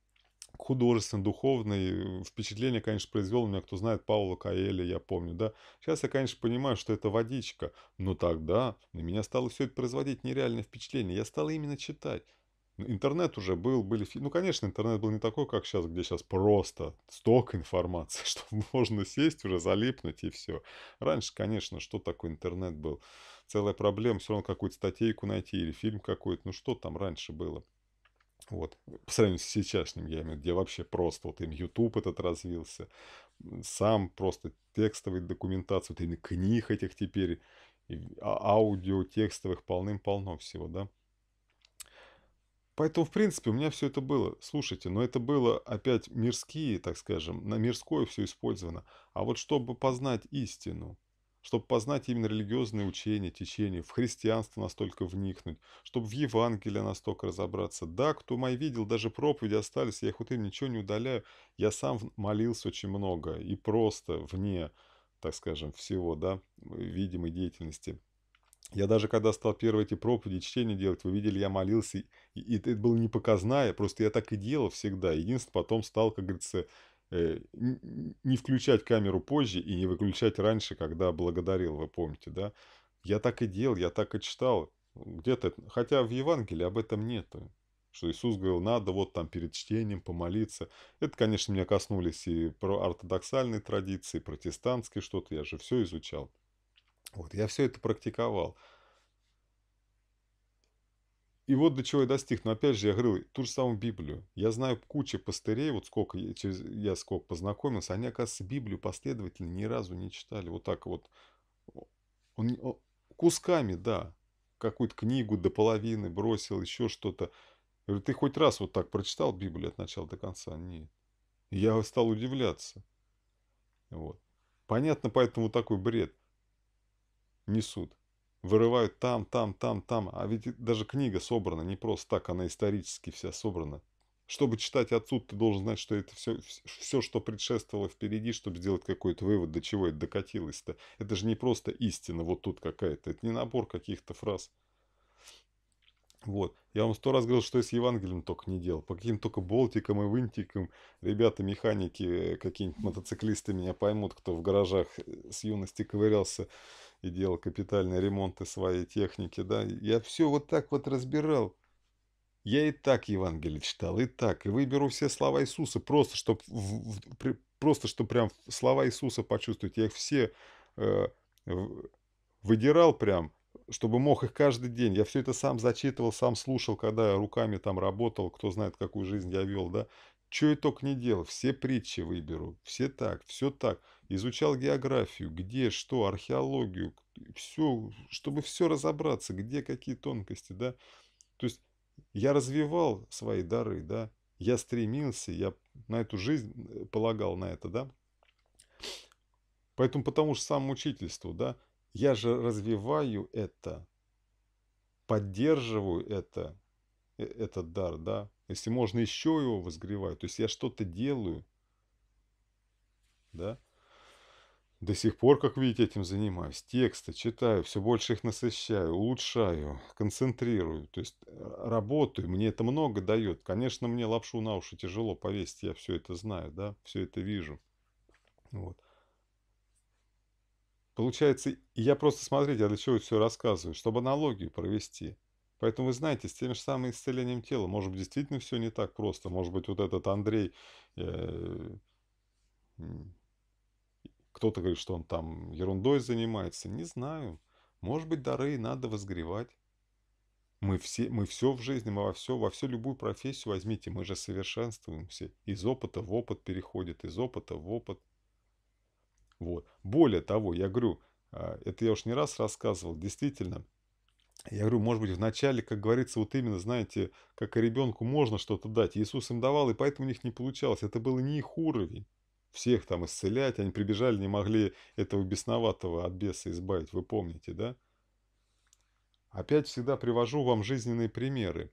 к художественной, духовной. Впечатление, конечно, произвел у меня, кто знает, Паула Каэля, я помню, да. Сейчас я, конечно, понимаю, что это водичка. Но тогда на меня стало все это производить нереальное впечатление. Я стал именно читать. Интернет уже был, были... Ну, конечно, интернет был не такой, как сейчас, где сейчас просто столько информации, что можно сесть уже, залипнуть и все. Раньше, конечно, что такое интернет был? Целая проблема, все равно какую-то статейку найти или фильм какой-то. Ну, что там раньше было? Вот, по сравнению с сейчасшним, я имею в виду, где вообще просто, вот им YouTube этот развился, сам просто текстовая документация, вот именно книг этих теперь, а, аудио, текстовых полным-полно всего, да. Поэтому, в принципе, у меня все это было. Слушайте, но это было опять мирские, так скажем, на мирское все использовано. А вот чтобы познать истину, чтобы познать именно религиозные учения, течения, в христианство настолько вникнуть, чтобы в Евангелие настолько разобраться. Да, кто мой видел, даже проповеди остались, я их вот им ничего не удаляю. Я сам молился очень много и просто вне, так скажем, всего, да, видимой деятельности я даже когда стал первые эти проповеди, чтения делать, вы видели, я молился, и, и это было не показное, просто я так и делал всегда. Единственное, потом стал, как говорится, э, не включать камеру позже и не выключать раньше, когда благодарил, вы помните, да? Я так и делал, я так и читал. Где-то, хотя в Евангелии об этом нету что Иисус говорил, надо вот там перед чтением помолиться. Это, конечно, меня коснулись и про ортодоксальные традиции, и протестантские что-то, я же все изучал. Вот, я все это практиковал. И вот до чего я достиг. Но опять же, я говорил, ту же самую Библию. Я знаю кучу пастырей, вот сколько я, через, я сколько познакомился, они, оказывается, Библию последовательно ни разу не читали. Вот так вот. Он, он, кусками, да. Какую-то книгу до половины бросил, еще что-то. Я говорю, ты хоть раз вот так прочитал Библию от начала до конца? Нет. я стал удивляться. Вот. Понятно, поэтому такой бред несут. Вырывают там, там, там, там. А ведь даже книга собрана не просто так, она исторически вся собрана. Чтобы читать отсюда, ты должен знать, что это все, все, что предшествовало впереди, чтобы сделать какой-то вывод, до чего это докатилось-то. Это же не просто истина вот тут какая-то. Это не набор каких-то фраз. Вот. Я вам сто раз говорил, что я с Евангелием только не делал. По каким только болтикам и винтикам, Ребята, механики, э, какие-нибудь мотоциклисты меня поймут, кто в гаражах э, с юности ковырялся и делал капитальные ремонты своей техники, да, я все вот так вот разбирал. Я и так Евангелие читал, и так, и выберу все слова Иисуса, просто чтобы просто чтобы прям слова Иисуса почувствовать. Я их все э, выдирал прям, чтобы мог их каждый день. Я все это сам зачитывал, сам слушал, когда я руками там работал, кто знает, какую жизнь я вел, да. Чего я только не делал, все притчи выберу, все так, все так изучал географию, где что, археологию, все, чтобы все разобраться, где какие тонкости, да. То есть я развивал свои дары, да, я стремился, я на эту жизнь э, полагал на это, да. Поэтому потому что самоучительству, да, я же развиваю это, поддерживаю это, э, этот дар, да. Если можно еще его возгревать, то есть я что-то делаю, да. До сих пор, как видите, этим занимаюсь. Тексты читаю, все больше их насыщаю, улучшаю, концентрирую. То есть э, работаю, мне это много дает. Конечно, мне лапшу на уши тяжело повесить, я все это знаю, да, все это вижу. Вот. Получается, я просто, смотрите, я а для чего все рассказываю, чтобы аналогию провести. Поэтому вы знаете, с тем же самым исцелением тела, может быть, действительно все не так просто. Может быть, вот этот Андрей... Э -э кто-то говорит, что он там ерундой занимается. Не знаю. Может быть, дары и надо возгревать. Мы все, мы все в жизни, мы во все, во всю любую профессию возьмите, мы же совершенствуемся. Из опыта в опыт переходит, из опыта в опыт. Вот. Более того, я говорю, а, это я уж не раз рассказывал, действительно, я говорю, может быть, вначале, как говорится, вот именно, знаете, как и ребенку можно что-то дать. Иисус им давал, и поэтому у них не получалось. Это был не их уровень. Всех там исцелять, они прибежали, не могли этого бесноватого от беса избавить, вы помните, да? Опять всегда привожу вам жизненные примеры.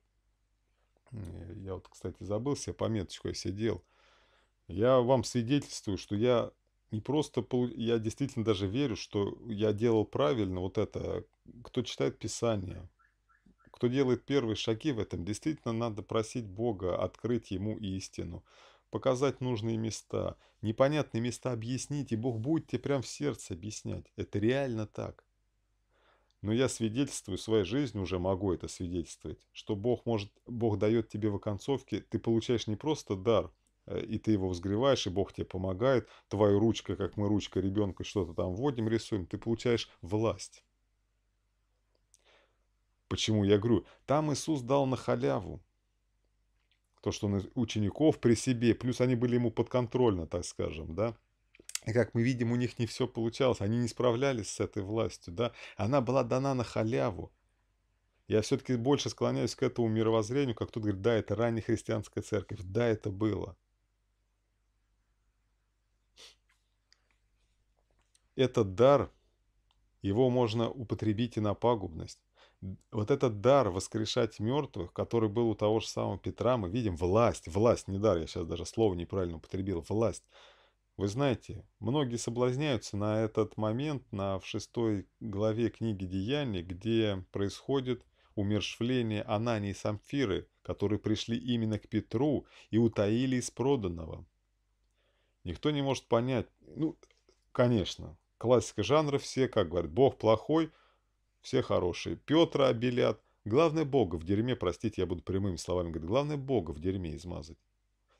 Э, я вот, кстати, забыл себе пометочку, я сидел Я вам свидетельствую, что я не просто, я действительно даже верю, что я делал правильно вот это. Кто читает Писание, кто делает первые шаги в этом, действительно надо просить Бога открыть ему истину показать нужные места, непонятные места объяснить, и Бог будет тебе прям в сердце объяснять. Это реально так. Но я свидетельствую своей жизнью, уже могу это свидетельствовать, что Бог может, Бог дает тебе в оконцовке, ты получаешь не просто дар, э, и ты его взгреваешь, и Бог тебе помогает, твою ручка, как мы ручкой ребенка что-то там вводим, рисуем, ты получаешь власть. Почему я говорю? Там Иисус дал на халяву то, что он учеников при себе, плюс они были ему подконтрольны, так скажем, да. И как мы видим, у них не все получалось, они не справлялись с этой властью, да. Она была дана на халяву. Я все-таки больше склоняюсь к этому мировоззрению, как тут говорит, да, это ранняя христианская церковь, да, это было. Этот дар, его можно употребить и на пагубность вот этот дар воскрешать мертвых, который был у того же самого Петра, мы видим власть, власть, не дар, я сейчас даже слово неправильно употребил, власть. Вы знаете, многие соблазняются на этот момент, на в шестой главе книги Деяний, где происходит умершвление Анании и Самфиры, которые пришли именно к Петру и утаили из проданного. Никто не может понять, ну, конечно, классика жанра, все, как говорят, Бог плохой – все хорошие. Петра обелят. Главное, Бога в дерьме, простите, я буду прямыми словами говорить, главное, Бога в дерьме измазать.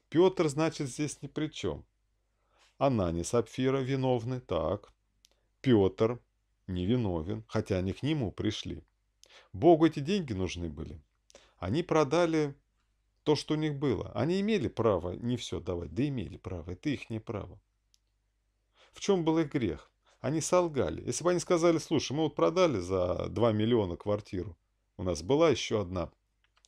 Петр, значит, здесь ни при чем. Анани Сапфира виновны, так. Петр не виновен, хотя они к нему пришли. Богу эти деньги нужны были. Они продали то, что у них было. Они имели право не все давать, да имели право. Это их не право. В чем был их грех? Они солгали. Если бы они сказали, слушай, мы вот продали за 2 миллиона квартиру, у нас была еще одна.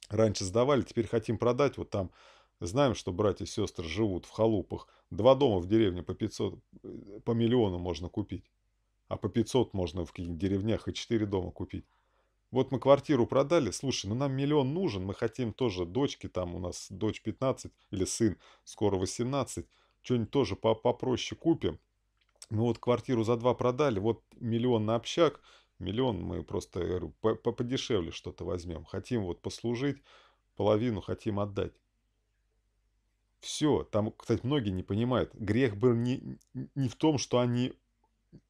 Раньше сдавали, теперь хотим продать, вот там знаем, что братья и сестры живут в халупах. Два дома в деревне по 500, э, по миллиону можно купить. А по 500 можно в каких-нибудь деревнях и 4 дома купить. Вот мы квартиру продали, слушай, ну нам миллион нужен, мы хотим тоже дочки, там у нас дочь 15 или сын скоро 18, что-нибудь тоже попроще купим. Мы ну, вот квартиру за два продали, вот миллион на общак, миллион мы просто говорю, по -по подешевле что-то возьмем. Хотим вот послужить, половину хотим отдать. Все. Там, кстати, многие не понимают. Грех был не, не в том, что они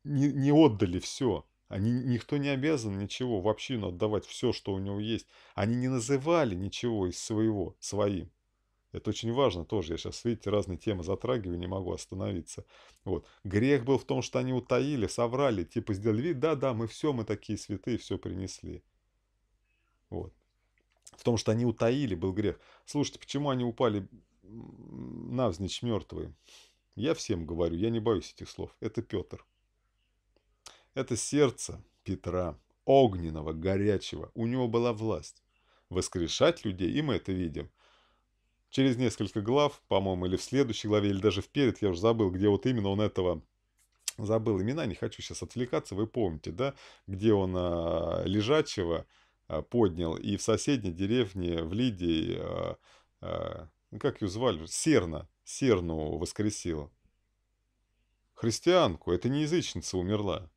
не, не отдали все. Они, никто не обязан ничего в общину отдавать все, что у него есть. Они не называли ничего из своего своим. Это очень важно тоже. Я сейчас, видите, разные темы затрагиваю, не могу остановиться. Вот. Грех был в том, что они утаили, соврали, типа сделали вид, да-да, мы все, мы такие святые, все принесли. Вот. В том, что они утаили, был грех. Слушайте, почему они упали навзничь мертвые? Я всем говорю, я не боюсь этих слов. Это Петр. Это сердце Петра, огненного, горячего. У него была власть воскрешать людей, и мы это видим. Через несколько глав, по-моему, или в следующей главе, или даже вперед, я уже забыл, где вот именно он этого забыл имена, не хочу сейчас отвлекаться, вы помните, да, где он а, лежачего а, поднял, и в соседней деревне в Лидии, а, а, ну, как ее звали, Серна, Серну воскресила. Христианку, это не язычница умерла,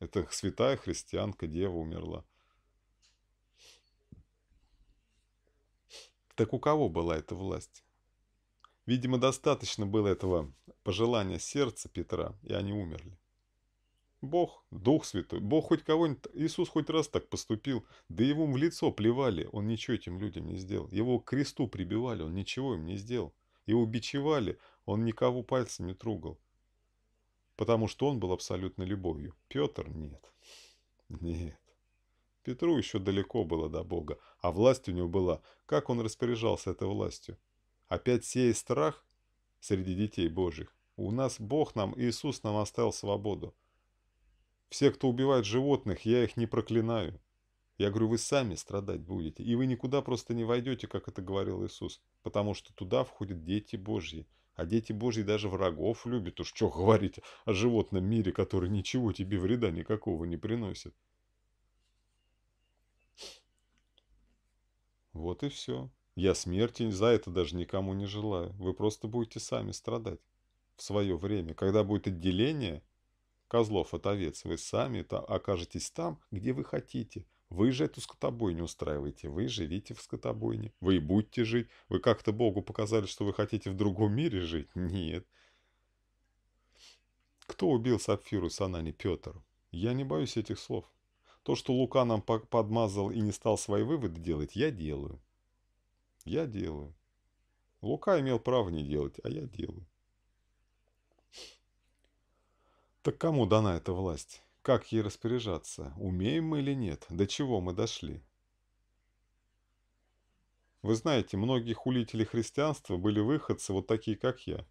это святая христианка, дева умерла. Так у кого была эта власть? Видимо, достаточно было этого пожелания сердца Петра, и они умерли. Бог, Дух Святой, Бог хоть кого-нибудь, Иисус хоть раз так поступил, да ему в лицо плевали, он ничего этим людям не сделал. Его к кресту прибивали, он ничего им не сделал. Его бичевали, он никого пальцем не трогал. Потому что он был абсолютно любовью. Петр нет. Нет. Петру еще далеко было до Бога, а власть у него была. Как он распоряжался этой властью? Опять сей страх среди детей Божьих. У нас Бог нам, Иисус нам оставил свободу. Все, кто убивает животных, я их не проклинаю. Я говорю, вы сами страдать будете, и вы никуда просто не войдете, как это говорил Иисус, потому что туда входят дети Божьи. А дети Божьи даже врагов любят. Уж что говорить о животном мире, который ничего тебе вреда никакого не приносит. Вот и все. Я смерти за это даже никому не желаю. Вы просто будете сами страдать. В свое время, когда будет отделение, козлов от овец, вы сами там, окажетесь там, где вы хотите. Вы же эту скотобойню устраиваете, вы живите в скотобойне, вы и будете жить. Вы как-то Богу показали, что вы хотите в другом мире жить? Нет. Кто убил Сапфиру Санани Петр? Я не боюсь этих слов. То, что Лука нам подмазал и не стал свои выводы делать, я делаю. Я делаю. Лука имел право не делать, а я делаю. Так кому дана эта власть? Как ей распоряжаться? Умеем мы или нет? До чего мы дошли? Вы знаете, многие хулители христианства были выходцы вот такие, как я.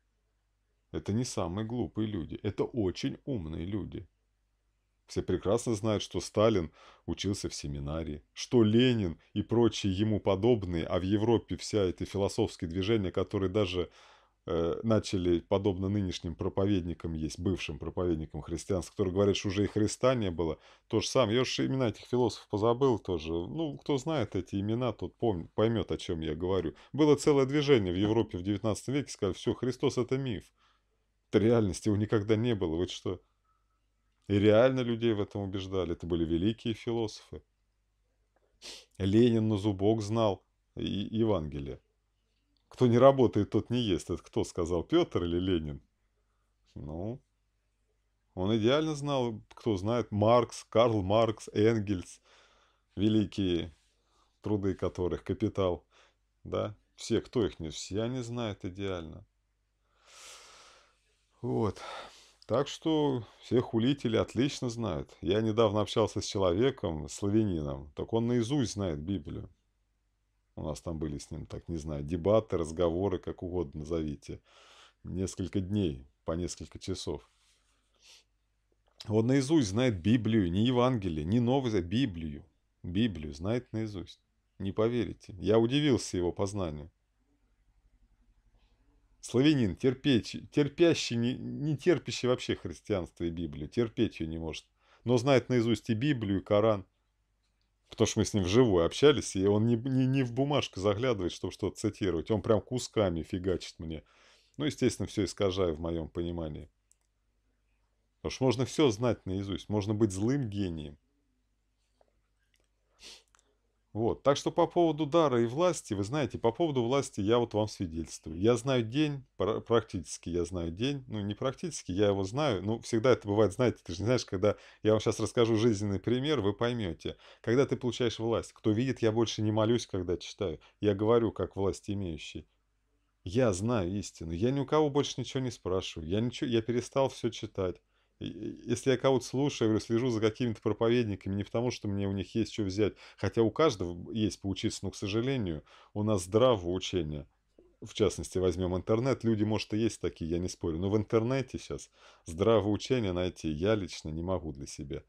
Это не самые глупые люди, это очень умные люди. Все прекрасно знают, что Сталин учился в семинарии, что Ленин и прочие ему подобные, а в Европе вся это философские движения, которые даже э, начали, подобно нынешним проповедникам есть, бывшим проповедникам христианств, которые говорят, что уже и Христа не было, то же самое. Я уж имена этих философов позабыл тоже. Ну, кто знает эти имена, тот помнит, поймет, о чем я говорю. Было целое движение в Европе в 19 веке, сказали, все, Христос это миф. Это реальности его никогда не было, вот что... И реально людей в этом убеждали. Это были великие философы. Ленин на зубок знал и Евангелие. Кто не работает, тот не ест. Это кто сказал, Петр или Ленин? Ну, он идеально знал, кто знает, Маркс, Карл Маркс, Энгельс, великие труды которых, капитал, да, все, кто их не, все они знают идеально. Вот. Так что все хулители отлично знают. Я недавно общался с человеком, славянином, так он наизусть знает Библию. У нас там были с ним, так не знаю, дебаты, разговоры, как угодно назовите. Несколько дней, по несколько часов. Он наизусть знает Библию, не Евангелие, не Новый Завет, Библию. Библию знает наизусть. Не поверите. Я удивился его познанию. Славянин, терпеть, терпящий, не, не терпящий вообще христианство и Библию, терпеть ее не может, но знает наизусть и Библию, и Коран. Потому что мы с ним вживую общались, и он не, не, не в бумажку заглядывает, чтобы что-то цитировать. Он прям кусками фигачит мне. Ну, естественно, все искажаю в моем понимании. Потому что можно все знать наизусть, можно быть злым гением. Вот. Так что по поводу дара и власти, вы знаете, по поводу власти я вот вам свидетельствую. Я знаю день, практически я знаю день, ну не практически, я его знаю, ну всегда это бывает, знаете, ты же не знаешь, когда я вам сейчас расскажу жизненный пример, вы поймете. Когда ты получаешь власть, кто видит, я больше не молюсь, когда читаю, я говорю как власть имеющий. Я знаю истину, я ни у кого больше ничего не спрашиваю, я, ничего, я перестал все читать если я кого-то слушаю, говорю, слежу за какими-то проповедниками, не потому, что мне у них есть что взять, хотя у каждого есть поучиться, но, к сожалению, у нас здравое учение, В частности, возьмем интернет, люди, может, и есть такие, я не спорю, но в интернете сейчас здравое учение найти я лично не могу для себя.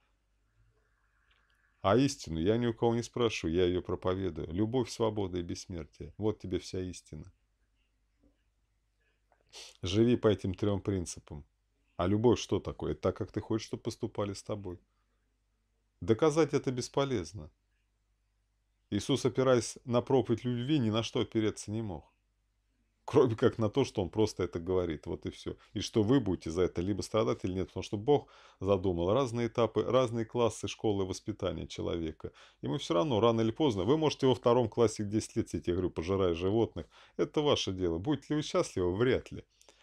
А истину я ни у кого не спрашиваю, я ее проповедую. Любовь, свобода и бессмертие. Вот тебе вся истина. Живи по этим трем принципам. А любовь что такое? Это так, как ты хочешь, чтобы поступали с тобой. Доказать это бесполезно. Иисус, опираясь на проповедь любви, ни на что опереться не мог. Кроме как на то, что он просто это говорит. Вот и все. И что вы будете за это либо страдать или нет. Потому что Бог задумал разные этапы, разные классы школы воспитания человека. Ему все равно, рано или поздно, вы можете во втором классе в 10 лет сидеть, я говорю, пожирая животных. Это ваше дело. Будете ли вы счастливы? Вряд ли.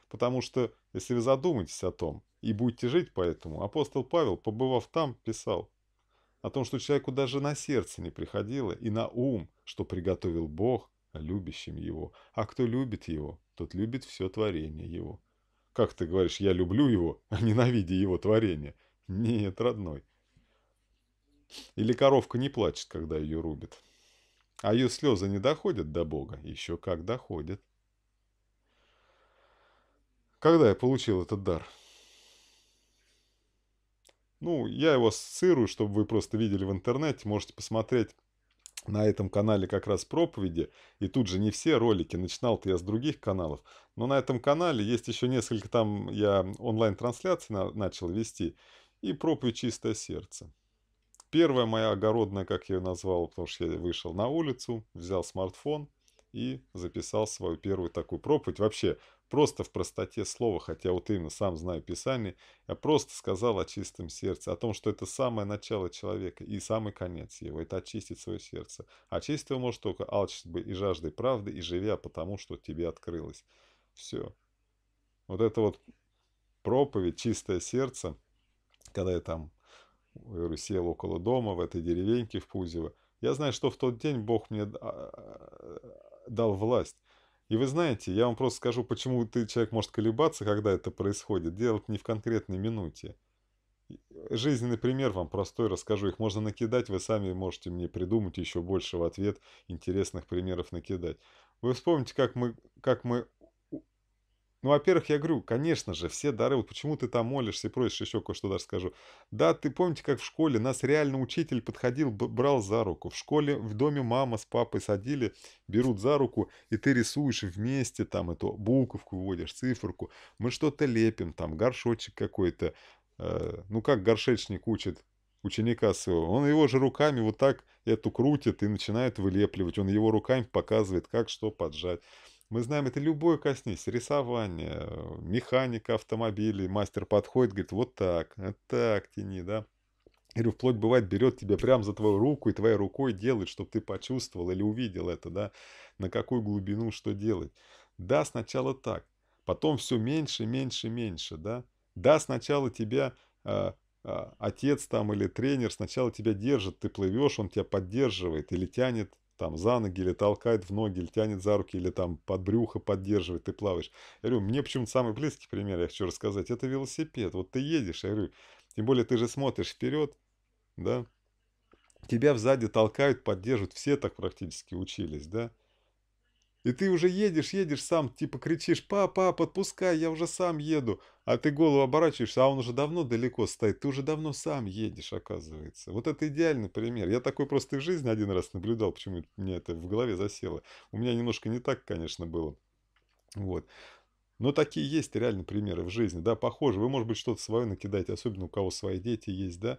Потому что, если вы задумаетесь о том и будете жить поэтому, апостол Павел, побывав там, писал о том, что человеку даже на сердце не приходило и на ум, что приготовил Бог любящим его. А кто любит его, тот любит все творение его. Как ты говоришь, я люблю его, а ненавидя его творение? Нет, родной. Или коровка не плачет, когда ее рубит. А ее слезы не доходят до Бога? Еще как доходят. Когда я получил этот дар? Ну, я его ассоциирую, чтобы вы просто видели в интернете, можете посмотреть на этом канале как раз проповеди, и тут же не все ролики, начинал-то я с других каналов, но на этом канале есть еще несколько, там я онлайн-трансляции на, начал вести, и проповедь «Чистое сердце». Первая моя огородная, как я ее назвал, потому что я вышел на улицу, взял смартфон, и записал свою первую такую проповедь. Вообще, просто в простоте слова, хотя вот именно сам знаю Писание, я просто сказал о чистом сердце, о том, что это самое начало человека и самый конец его, это очистить свое сердце. Очистить его может только алчбой и жаждой правды, и живя потому, что тебе открылось. Все. Вот это вот проповедь «Чистое сердце», когда я там сел около дома, в этой деревеньке в Пузево, я знаю, что в тот день Бог мне а, дал власть. И вы знаете, я вам просто скажу, почему ты, человек может колебаться, когда это происходит. делать не в конкретной минуте. Э, жизненный пример вам простой расскажу. Их можно накидать, вы сами можете мне придумать еще больше в ответ интересных примеров накидать. Вы вспомните, как мы, как мы ну, во-первых, я говорю, конечно же, все дары, вот почему ты там молишься и просишь еще кое-что даже скажу. Да, ты помните, как в школе нас реально учитель подходил, брал за руку. В школе, в доме мама с папой садили, берут за руку, и ты рисуешь вместе там эту буковку выводишь, циферку. Мы что-то лепим, там горшочек какой-то. Э, ну, как горшечник учит ученика своего. Он его же руками вот так эту крутит и начинает вылепливать. Он его руками показывает, как что поджать. Мы знаем это любое коснись, рисование, механика автомобилей, мастер подходит, говорит, вот так, вот э, так тяни, да. Или вплоть бывает берет тебя прям за твою руку и твоей рукой делает, чтобы ты почувствовал или увидел это, да, на какую глубину что делать. Да, сначала так, потом все меньше, меньше, меньше, да. Да, сначала тебя э, э, отец там или тренер сначала тебя держит, ты плывешь, он тебя поддерживает или тянет там за ноги или толкает в ноги, или тянет за руки, или там под брюхо поддерживает, ты плаваешь. Я говорю, мне почему-то самый близкий пример, я хочу рассказать, это велосипед. Вот ты едешь, я говорю, тем более ты же смотришь вперед, да, тебя сзади толкают, поддерживают, все так практически учились, да. И ты уже едешь, едешь сам, типа кричишь «Папа, подпускай, я уже сам еду». А ты голову оборачиваешься, а он уже давно далеко стоит, ты уже давно сам едешь, оказывается. Вот это идеальный пример. Я такой просто в жизни один раз наблюдал, почему мне это в голове засело. У меня немножко не так, конечно, было. Вот. Но такие есть реальные примеры в жизни, да, похоже. Вы, может быть, что-то свое накидаете, особенно у кого свои дети есть, да.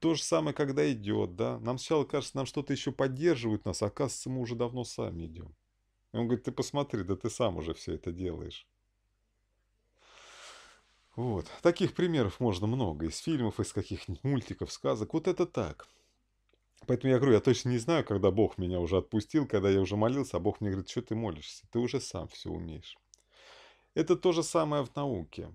То же самое, когда идет, да. Нам сначала кажется, нам что-то еще поддерживают нас, а оказывается, мы уже давно сами идем. И Он говорит, ты посмотри, да ты сам уже все это делаешь. Вот. Таких примеров можно много. Из фильмов, из каких-нибудь мультиков, сказок. Вот это так. Поэтому я говорю, я точно не знаю, когда Бог меня уже отпустил, когда я уже молился, а Бог мне говорит, что ты молишься? Ты уже сам все умеешь. Это то же самое в науке.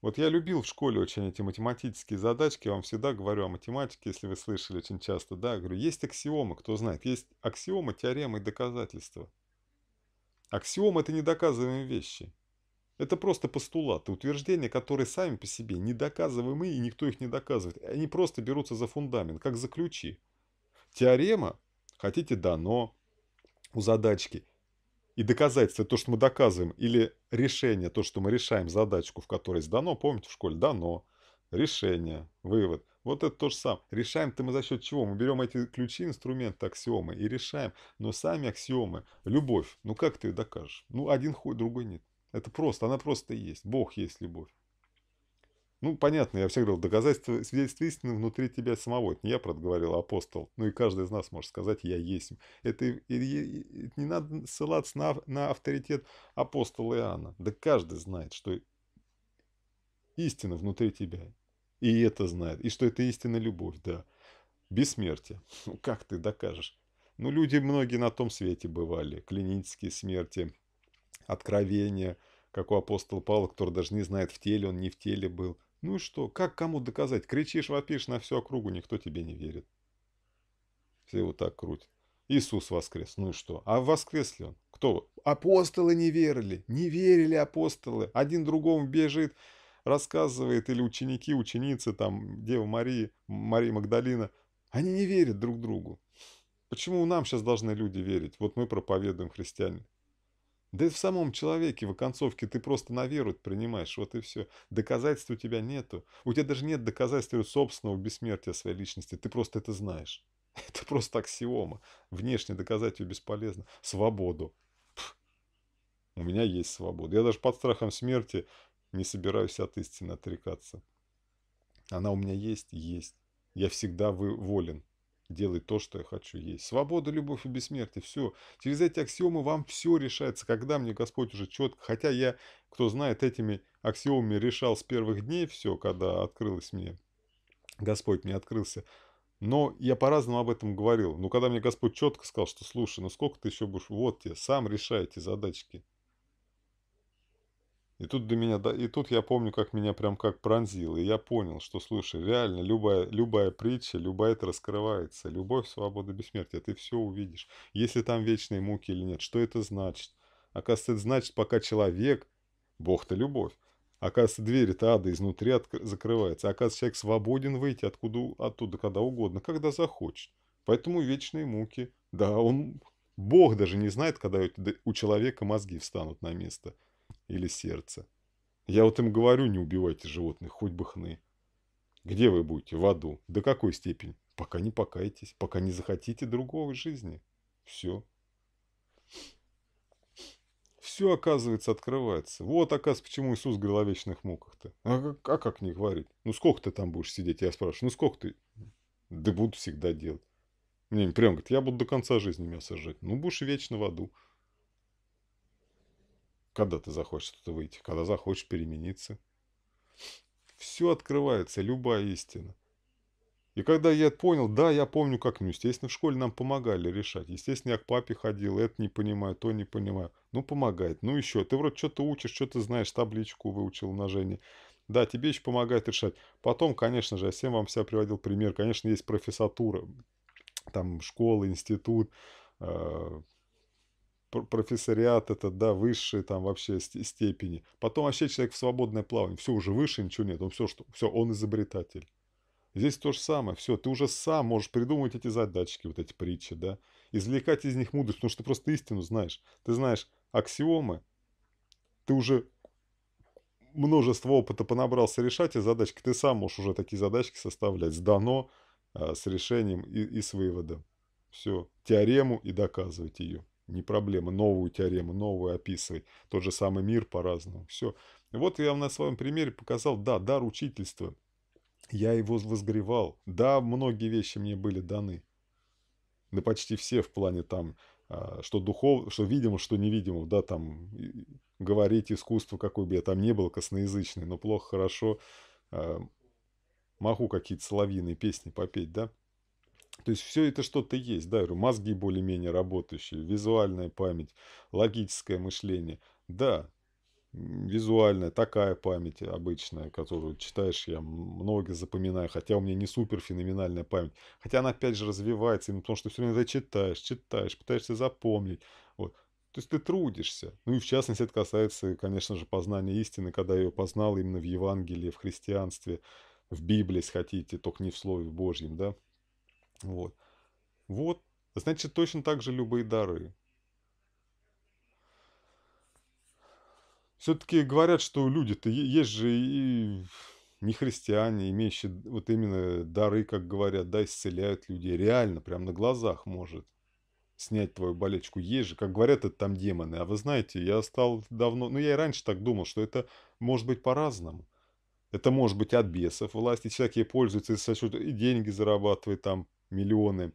Вот я любил в школе очень эти математические задачки, я вам всегда говорю о математике, если вы слышали очень часто, да, я говорю, есть аксиомы, кто знает, есть аксиомы, теоремы и доказательства. Аксиомы – это недоказываемые вещи. Это просто постулаты, утверждения, которые сами по себе недоказываемы и никто их не доказывает. Они просто берутся за фундамент, как за ключи. Теорема – хотите дано у задачки. И доказательство – то, что мы доказываем, или решение – то, что мы решаем задачку, в которой есть дано, помните, в школе дано, решение, вывод. Вот это то же самое. Решаем-то мы за счет чего? Мы берем эти ключи, инструменты, аксиомы и решаем. Но сами аксиомы, любовь, ну как ты ее докажешь? Ну один хуй, другой нет. Это просто, она просто есть. Бог есть любовь. Ну, понятно, я всегда говорил, доказательство свидетельство истины внутри тебя самого. Это не я, правда, говорил, а апостол. Ну и каждый из нас может сказать «я есть». Это, и, и, и, не надо ссылаться на, на авторитет апостола Иоанна. Да каждый знает, что истина внутри тебя и это знает, и что это истинная любовь, да. Бессмертие. Ну, как ты докажешь? Ну, люди многие на том свете бывали. Клинические смерти, откровения, как у апостола Павла, который даже не знает, в теле он, не в теле был. Ну и что? Как кому доказать? Кричишь, вопишь на всю округу, никто тебе не верит. Все вот так крутят. Иисус воскрес. Ну и что? А воскрес ли он? Кто? Апостолы не верили. Не верили апостолы. Один другому бежит рассказывает, или ученики, ученицы, там, Дева Марии, Мария Магдалина, они не верят друг другу. Почему нам сейчас должны люди верить? Вот мы проповедуем христиане. Да и в самом человеке в оконцовке ты просто на веру принимаешь, вот и все. Доказательств у тебя нету. У тебя даже нет доказательств собственного бессмертия своей личности. Ты просто это знаешь. Это просто аксиома. Внешне доказать ее бесполезно. Свободу. Пфф. У меня есть свобода. Я даже под страхом смерти не собираюсь от истины отрекаться. Она у меня есть? Есть. Я всегда волен. Делай то, что я хочу есть. Свобода, любовь и бессмертие. Все. Через эти аксиомы вам все решается. Когда мне Господь уже четко. Хотя я, кто знает, этими аксиомами решал с первых дней все, когда открылось мне. Господь мне открылся. Но я по-разному об этом говорил. Но когда мне Господь четко сказал, что слушай, ну сколько ты еще будешь, вот тебе, сам решай эти задачки. И тут до меня, да, и тут я помню, как меня прям как пронзило. И я понял, что, слушай, реально любая, любая притча, любая это раскрывается. Любовь, свобода, бессмертие, ты все увидишь. Если там вечные муки или нет, что это значит? Оказывается, это значит, пока человек, Бог-то любовь, Оказывается, двери-то ада изнутри закрывается. Оказывается, человек свободен выйти откуда, оттуда, когда угодно, когда захочет. Поэтому вечные муки. Да, он... Бог даже не знает, когда у человека мозги встанут на место или сердце. Я вот им говорю, не убивайте животных, хоть бы хны. Где вы будете? В аду. До какой степени? Пока не покаетесь, пока не захотите другого жизни. Все. Все, оказывается, открывается. Вот, оказывается, почему Иисус говорил о вечных муках-то. А, а как не говорить? Ну, сколько ты там будешь сидеть? Я спрашиваю, ну, сколько ты? Да буду всегда делать. Мне прям говорит, я буду до конца жизни мясо жить. Ну, будешь вечно в аду. Когда ты захочешь что-то выйти, когда захочешь перемениться. Все открывается, любая истина. И когда я понял, да, я помню, как, мне, естественно, в школе нам помогали решать. Естественно, я к папе ходил, это не понимаю, то не понимаю. Ну, помогает. Ну, еще. Ты вроде что-то учишь, что-то знаешь, табличку выучил умножение. Да, тебе еще помогает решать. Потом, конечно же, я всем вам себя приводил пример. Конечно, есть профессатура, там школа, институт, э профессориат это да, высшие там вообще степени. Потом вообще человек в свободное плавание. Все, уже выше ничего нет. Он все, что, все, он изобретатель. Здесь то же самое. Все, ты уже сам можешь придумывать эти задачки, вот эти притчи, да. Извлекать из них мудрость, потому что ты просто истину знаешь. Ты знаешь аксиомы, ты уже множество опыта понабрался решать эти задачки, ты сам можешь уже такие задачки составлять. с э, а, с решением и, и с выводом. Все, теорему и доказывать ее не проблема, новую теорему, новую описывай тот же самый мир по-разному, все. Вот я вам на своем примере показал, да, дар учительства, я его возгревал, да, многие вещи мне были даны, да почти все в плане там, а, что духов, что видимо, что невидимо, да, там говорить искусство какое бы я там не был косноязычный, но плохо, хорошо, а, могу какие-то соловьиные песни попеть, да, то есть все это что-то есть, да, мозги более-менее работающие, визуальная память, логическое мышление. Да, визуальная, такая память обычная, которую читаешь, я много запоминаю, хотя у меня не супер феноменальная память, хотя она опять же развивается, именно потому что все время это читаешь, читаешь, пытаешься запомнить, вот. То есть ты трудишься. Ну и в частности это касается, конечно же, познания истины, когда я ее познал именно в Евангелии, в христианстве, в Библии, если хотите, только не в Слове Божьем, да. Вот. Вот. Значит, точно так же любые дары. Все-таки говорят, что люди-то есть же и не христиане, имеющие вот именно дары, как говорят, да, исцеляют людей. Реально, прям на глазах может снять твою болечку. Есть же, как говорят, это там демоны. А вы знаете, я стал давно... Ну, я и раньше так думал, что это может быть по-разному. Это может быть от бесов власти. Всякие пользуются, и деньги зарабатывают там миллионы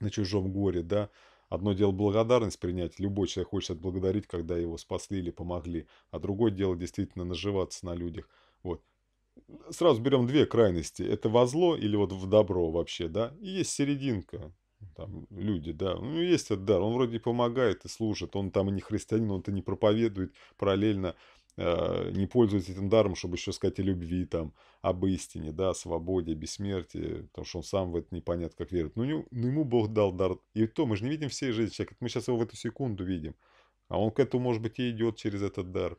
на чужом горе, да. Одно дело благодарность принять, любой человек хочет отблагодарить, когда его спасли или помогли, а другое дело действительно наживаться на людях. Вот. Сразу берем две крайности, это во зло или вот в добро вообще, да, и есть серединка, там люди, да, ну есть этот дар, он вроде помогает и служит, он там и не христианин, он-то не проповедует параллельно Э, не пользуясь этим даром, чтобы еще сказать о любви, там, об истине, да, о свободе, бессмертии, потому что он сам в это непонятно как верит. Но, ну, не, но ну, ему Бог дал дар. И то мы же не видим всей жизни человека. Мы сейчас его в эту секунду видим. А он к этому, может быть, и идет через этот дар.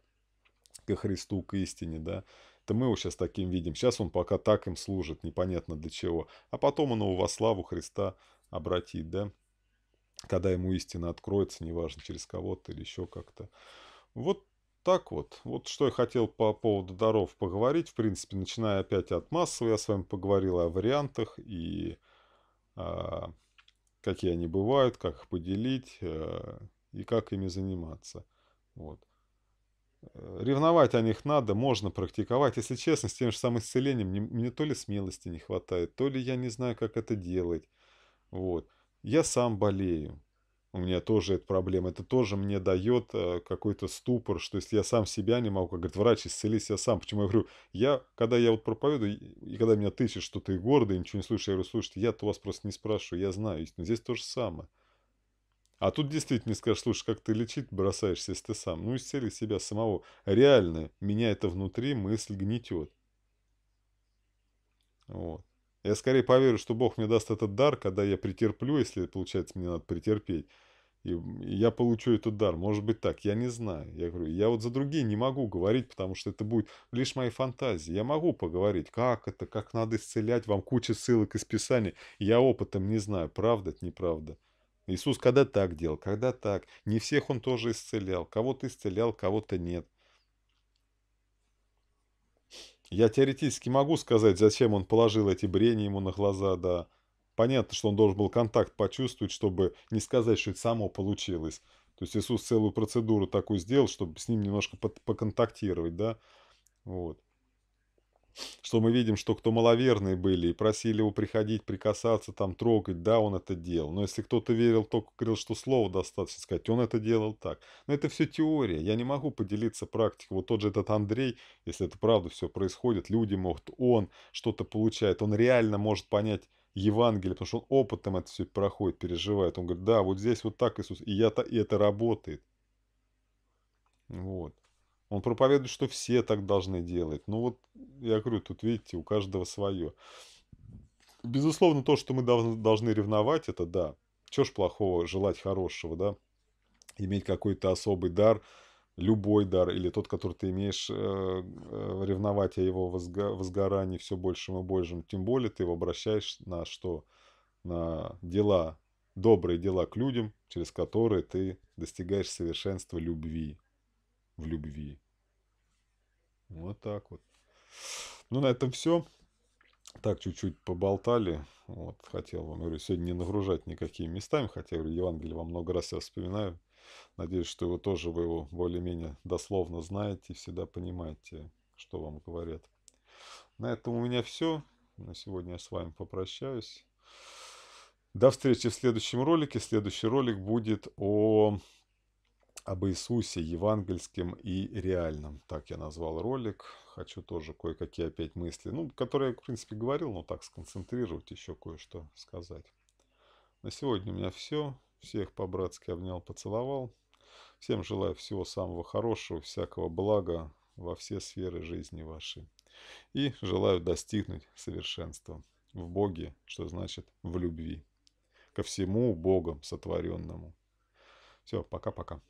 К Христу, к истине, да. Это мы его сейчас таким видим. Сейчас он пока так им служит, непонятно для чего. А потом он его во славу Христа обратит, да. Когда ему истина откроется, неважно, через кого-то или еще как-то. Вот так вот. Вот что я хотел по поводу даров поговорить. В принципе, начиная опять от массового, я с вами поговорил о вариантах и э, какие они бывают, как их поделить э, и как ими заниматься. Вот. Э, ревновать о них надо, можно практиковать. Если честно, с тем же самым исцелением не, мне то ли смелости не хватает, то ли я не знаю, как это делать. Вот. Я сам болею у меня тоже эта проблема. Это тоже мне дает э, какой-то ступор, что если я сам себя не могу, как говорит врач, исцелись я сам. Почему я говорю, я, когда я вот проповедую, и когда меня тысячи, что ты гордый, ничего не слушаешь, я говорю, слушайте, я-то вас просто не спрашиваю, я знаю. Но здесь то же самое. А тут действительно скажешь, слушай, как ты лечить бросаешься, если ты сам. Ну, исцели себя самого. Реально, меня это внутри мысль гнетет. Вот. Я скорее поверю, что Бог мне даст этот дар, когда я претерплю, если, получается, мне надо претерпеть. И я получу этот дар. Может быть так, я не знаю. Я говорю, я вот за другие не могу говорить, потому что это будет лишь мои фантазии. Я могу поговорить, как это, как надо исцелять, вам куча ссылок из Писания. Я опытом не знаю, правда это, неправда. Иисус когда так делал, когда так. Не всех он тоже исцелял. Кого-то исцелял, кого-то нет. Я теоретически могу сказать, зачем он положил эти брени ему на глаза, да. Понятно, что он должен был контакт почувствовать, чтобы не сказать, что это само получилось. То есть Иисус целую процедуру такую сделал, чтобы с ним немножко поконтактировать, да. Вот что мы видим, что кто маловерные были и просили его приходить, прикасаться, там, трогать, да, он это делал. Но если кто-то верил, только говорил, что слово достаточно сказать, он это делал так. Но это все теория, я не могу поделиться практикой. Вот тот же этот Андрей, если это правда все происходит, люди могут, он что-то получает, он реально может понять, Евангелие, потому что он опытом это все проходит, переживает. Он говорит, да, вот здесь вот так Иисус, и, я, и это работает. Вот. Он проповедует, что все так должны делать. Ну вот, я говорю, тут видите, у каждого свое. Безусловно, то, что мы должны ревновать, это да. Чего ж плохого желать хорошего, да? Иметь какой-то особый дар, любой дар, или тот, который ты имеешь, э, э, ревновать о его возгорании все большим и большим. Тем более ты его обращаешь на что? На дела, добрые дела к людям, через которые ты достигаешь совершенства любви в любви. Вот так вот. Ну, на этом все. Так, чуть-чуть поболтали. Вот, хотел вам, говорю, сегодня не нагружать никакими местами, хотя, говорю, Евангелие вам много раз я вспоминаю. Надеюсь, что вы тоже вы его более-менее дословно знаете и всегда понимаете, что вам говорят. На этом у меня все. На сегодня я с вами попрощаюсь. До встречи в следующем ролике. Следующий ролик будет о об Иисусе евангельским и реальном. Так я назвал ролик. Хочу тоже кое-какие опять мысли, ну, которые я, в принципе, говорил, но так сконцентрировать, еще кое-что сказать. На сегодня у меня все. Всех по-братски обнял, поцеловал. Всем желаю всего самого хорошего, всякого блага во все сферы жизни вашей. И желаю достигнуть совершенства в Боге, что значит в любви, ко всему Богом сотворенному. Все, пока-пока.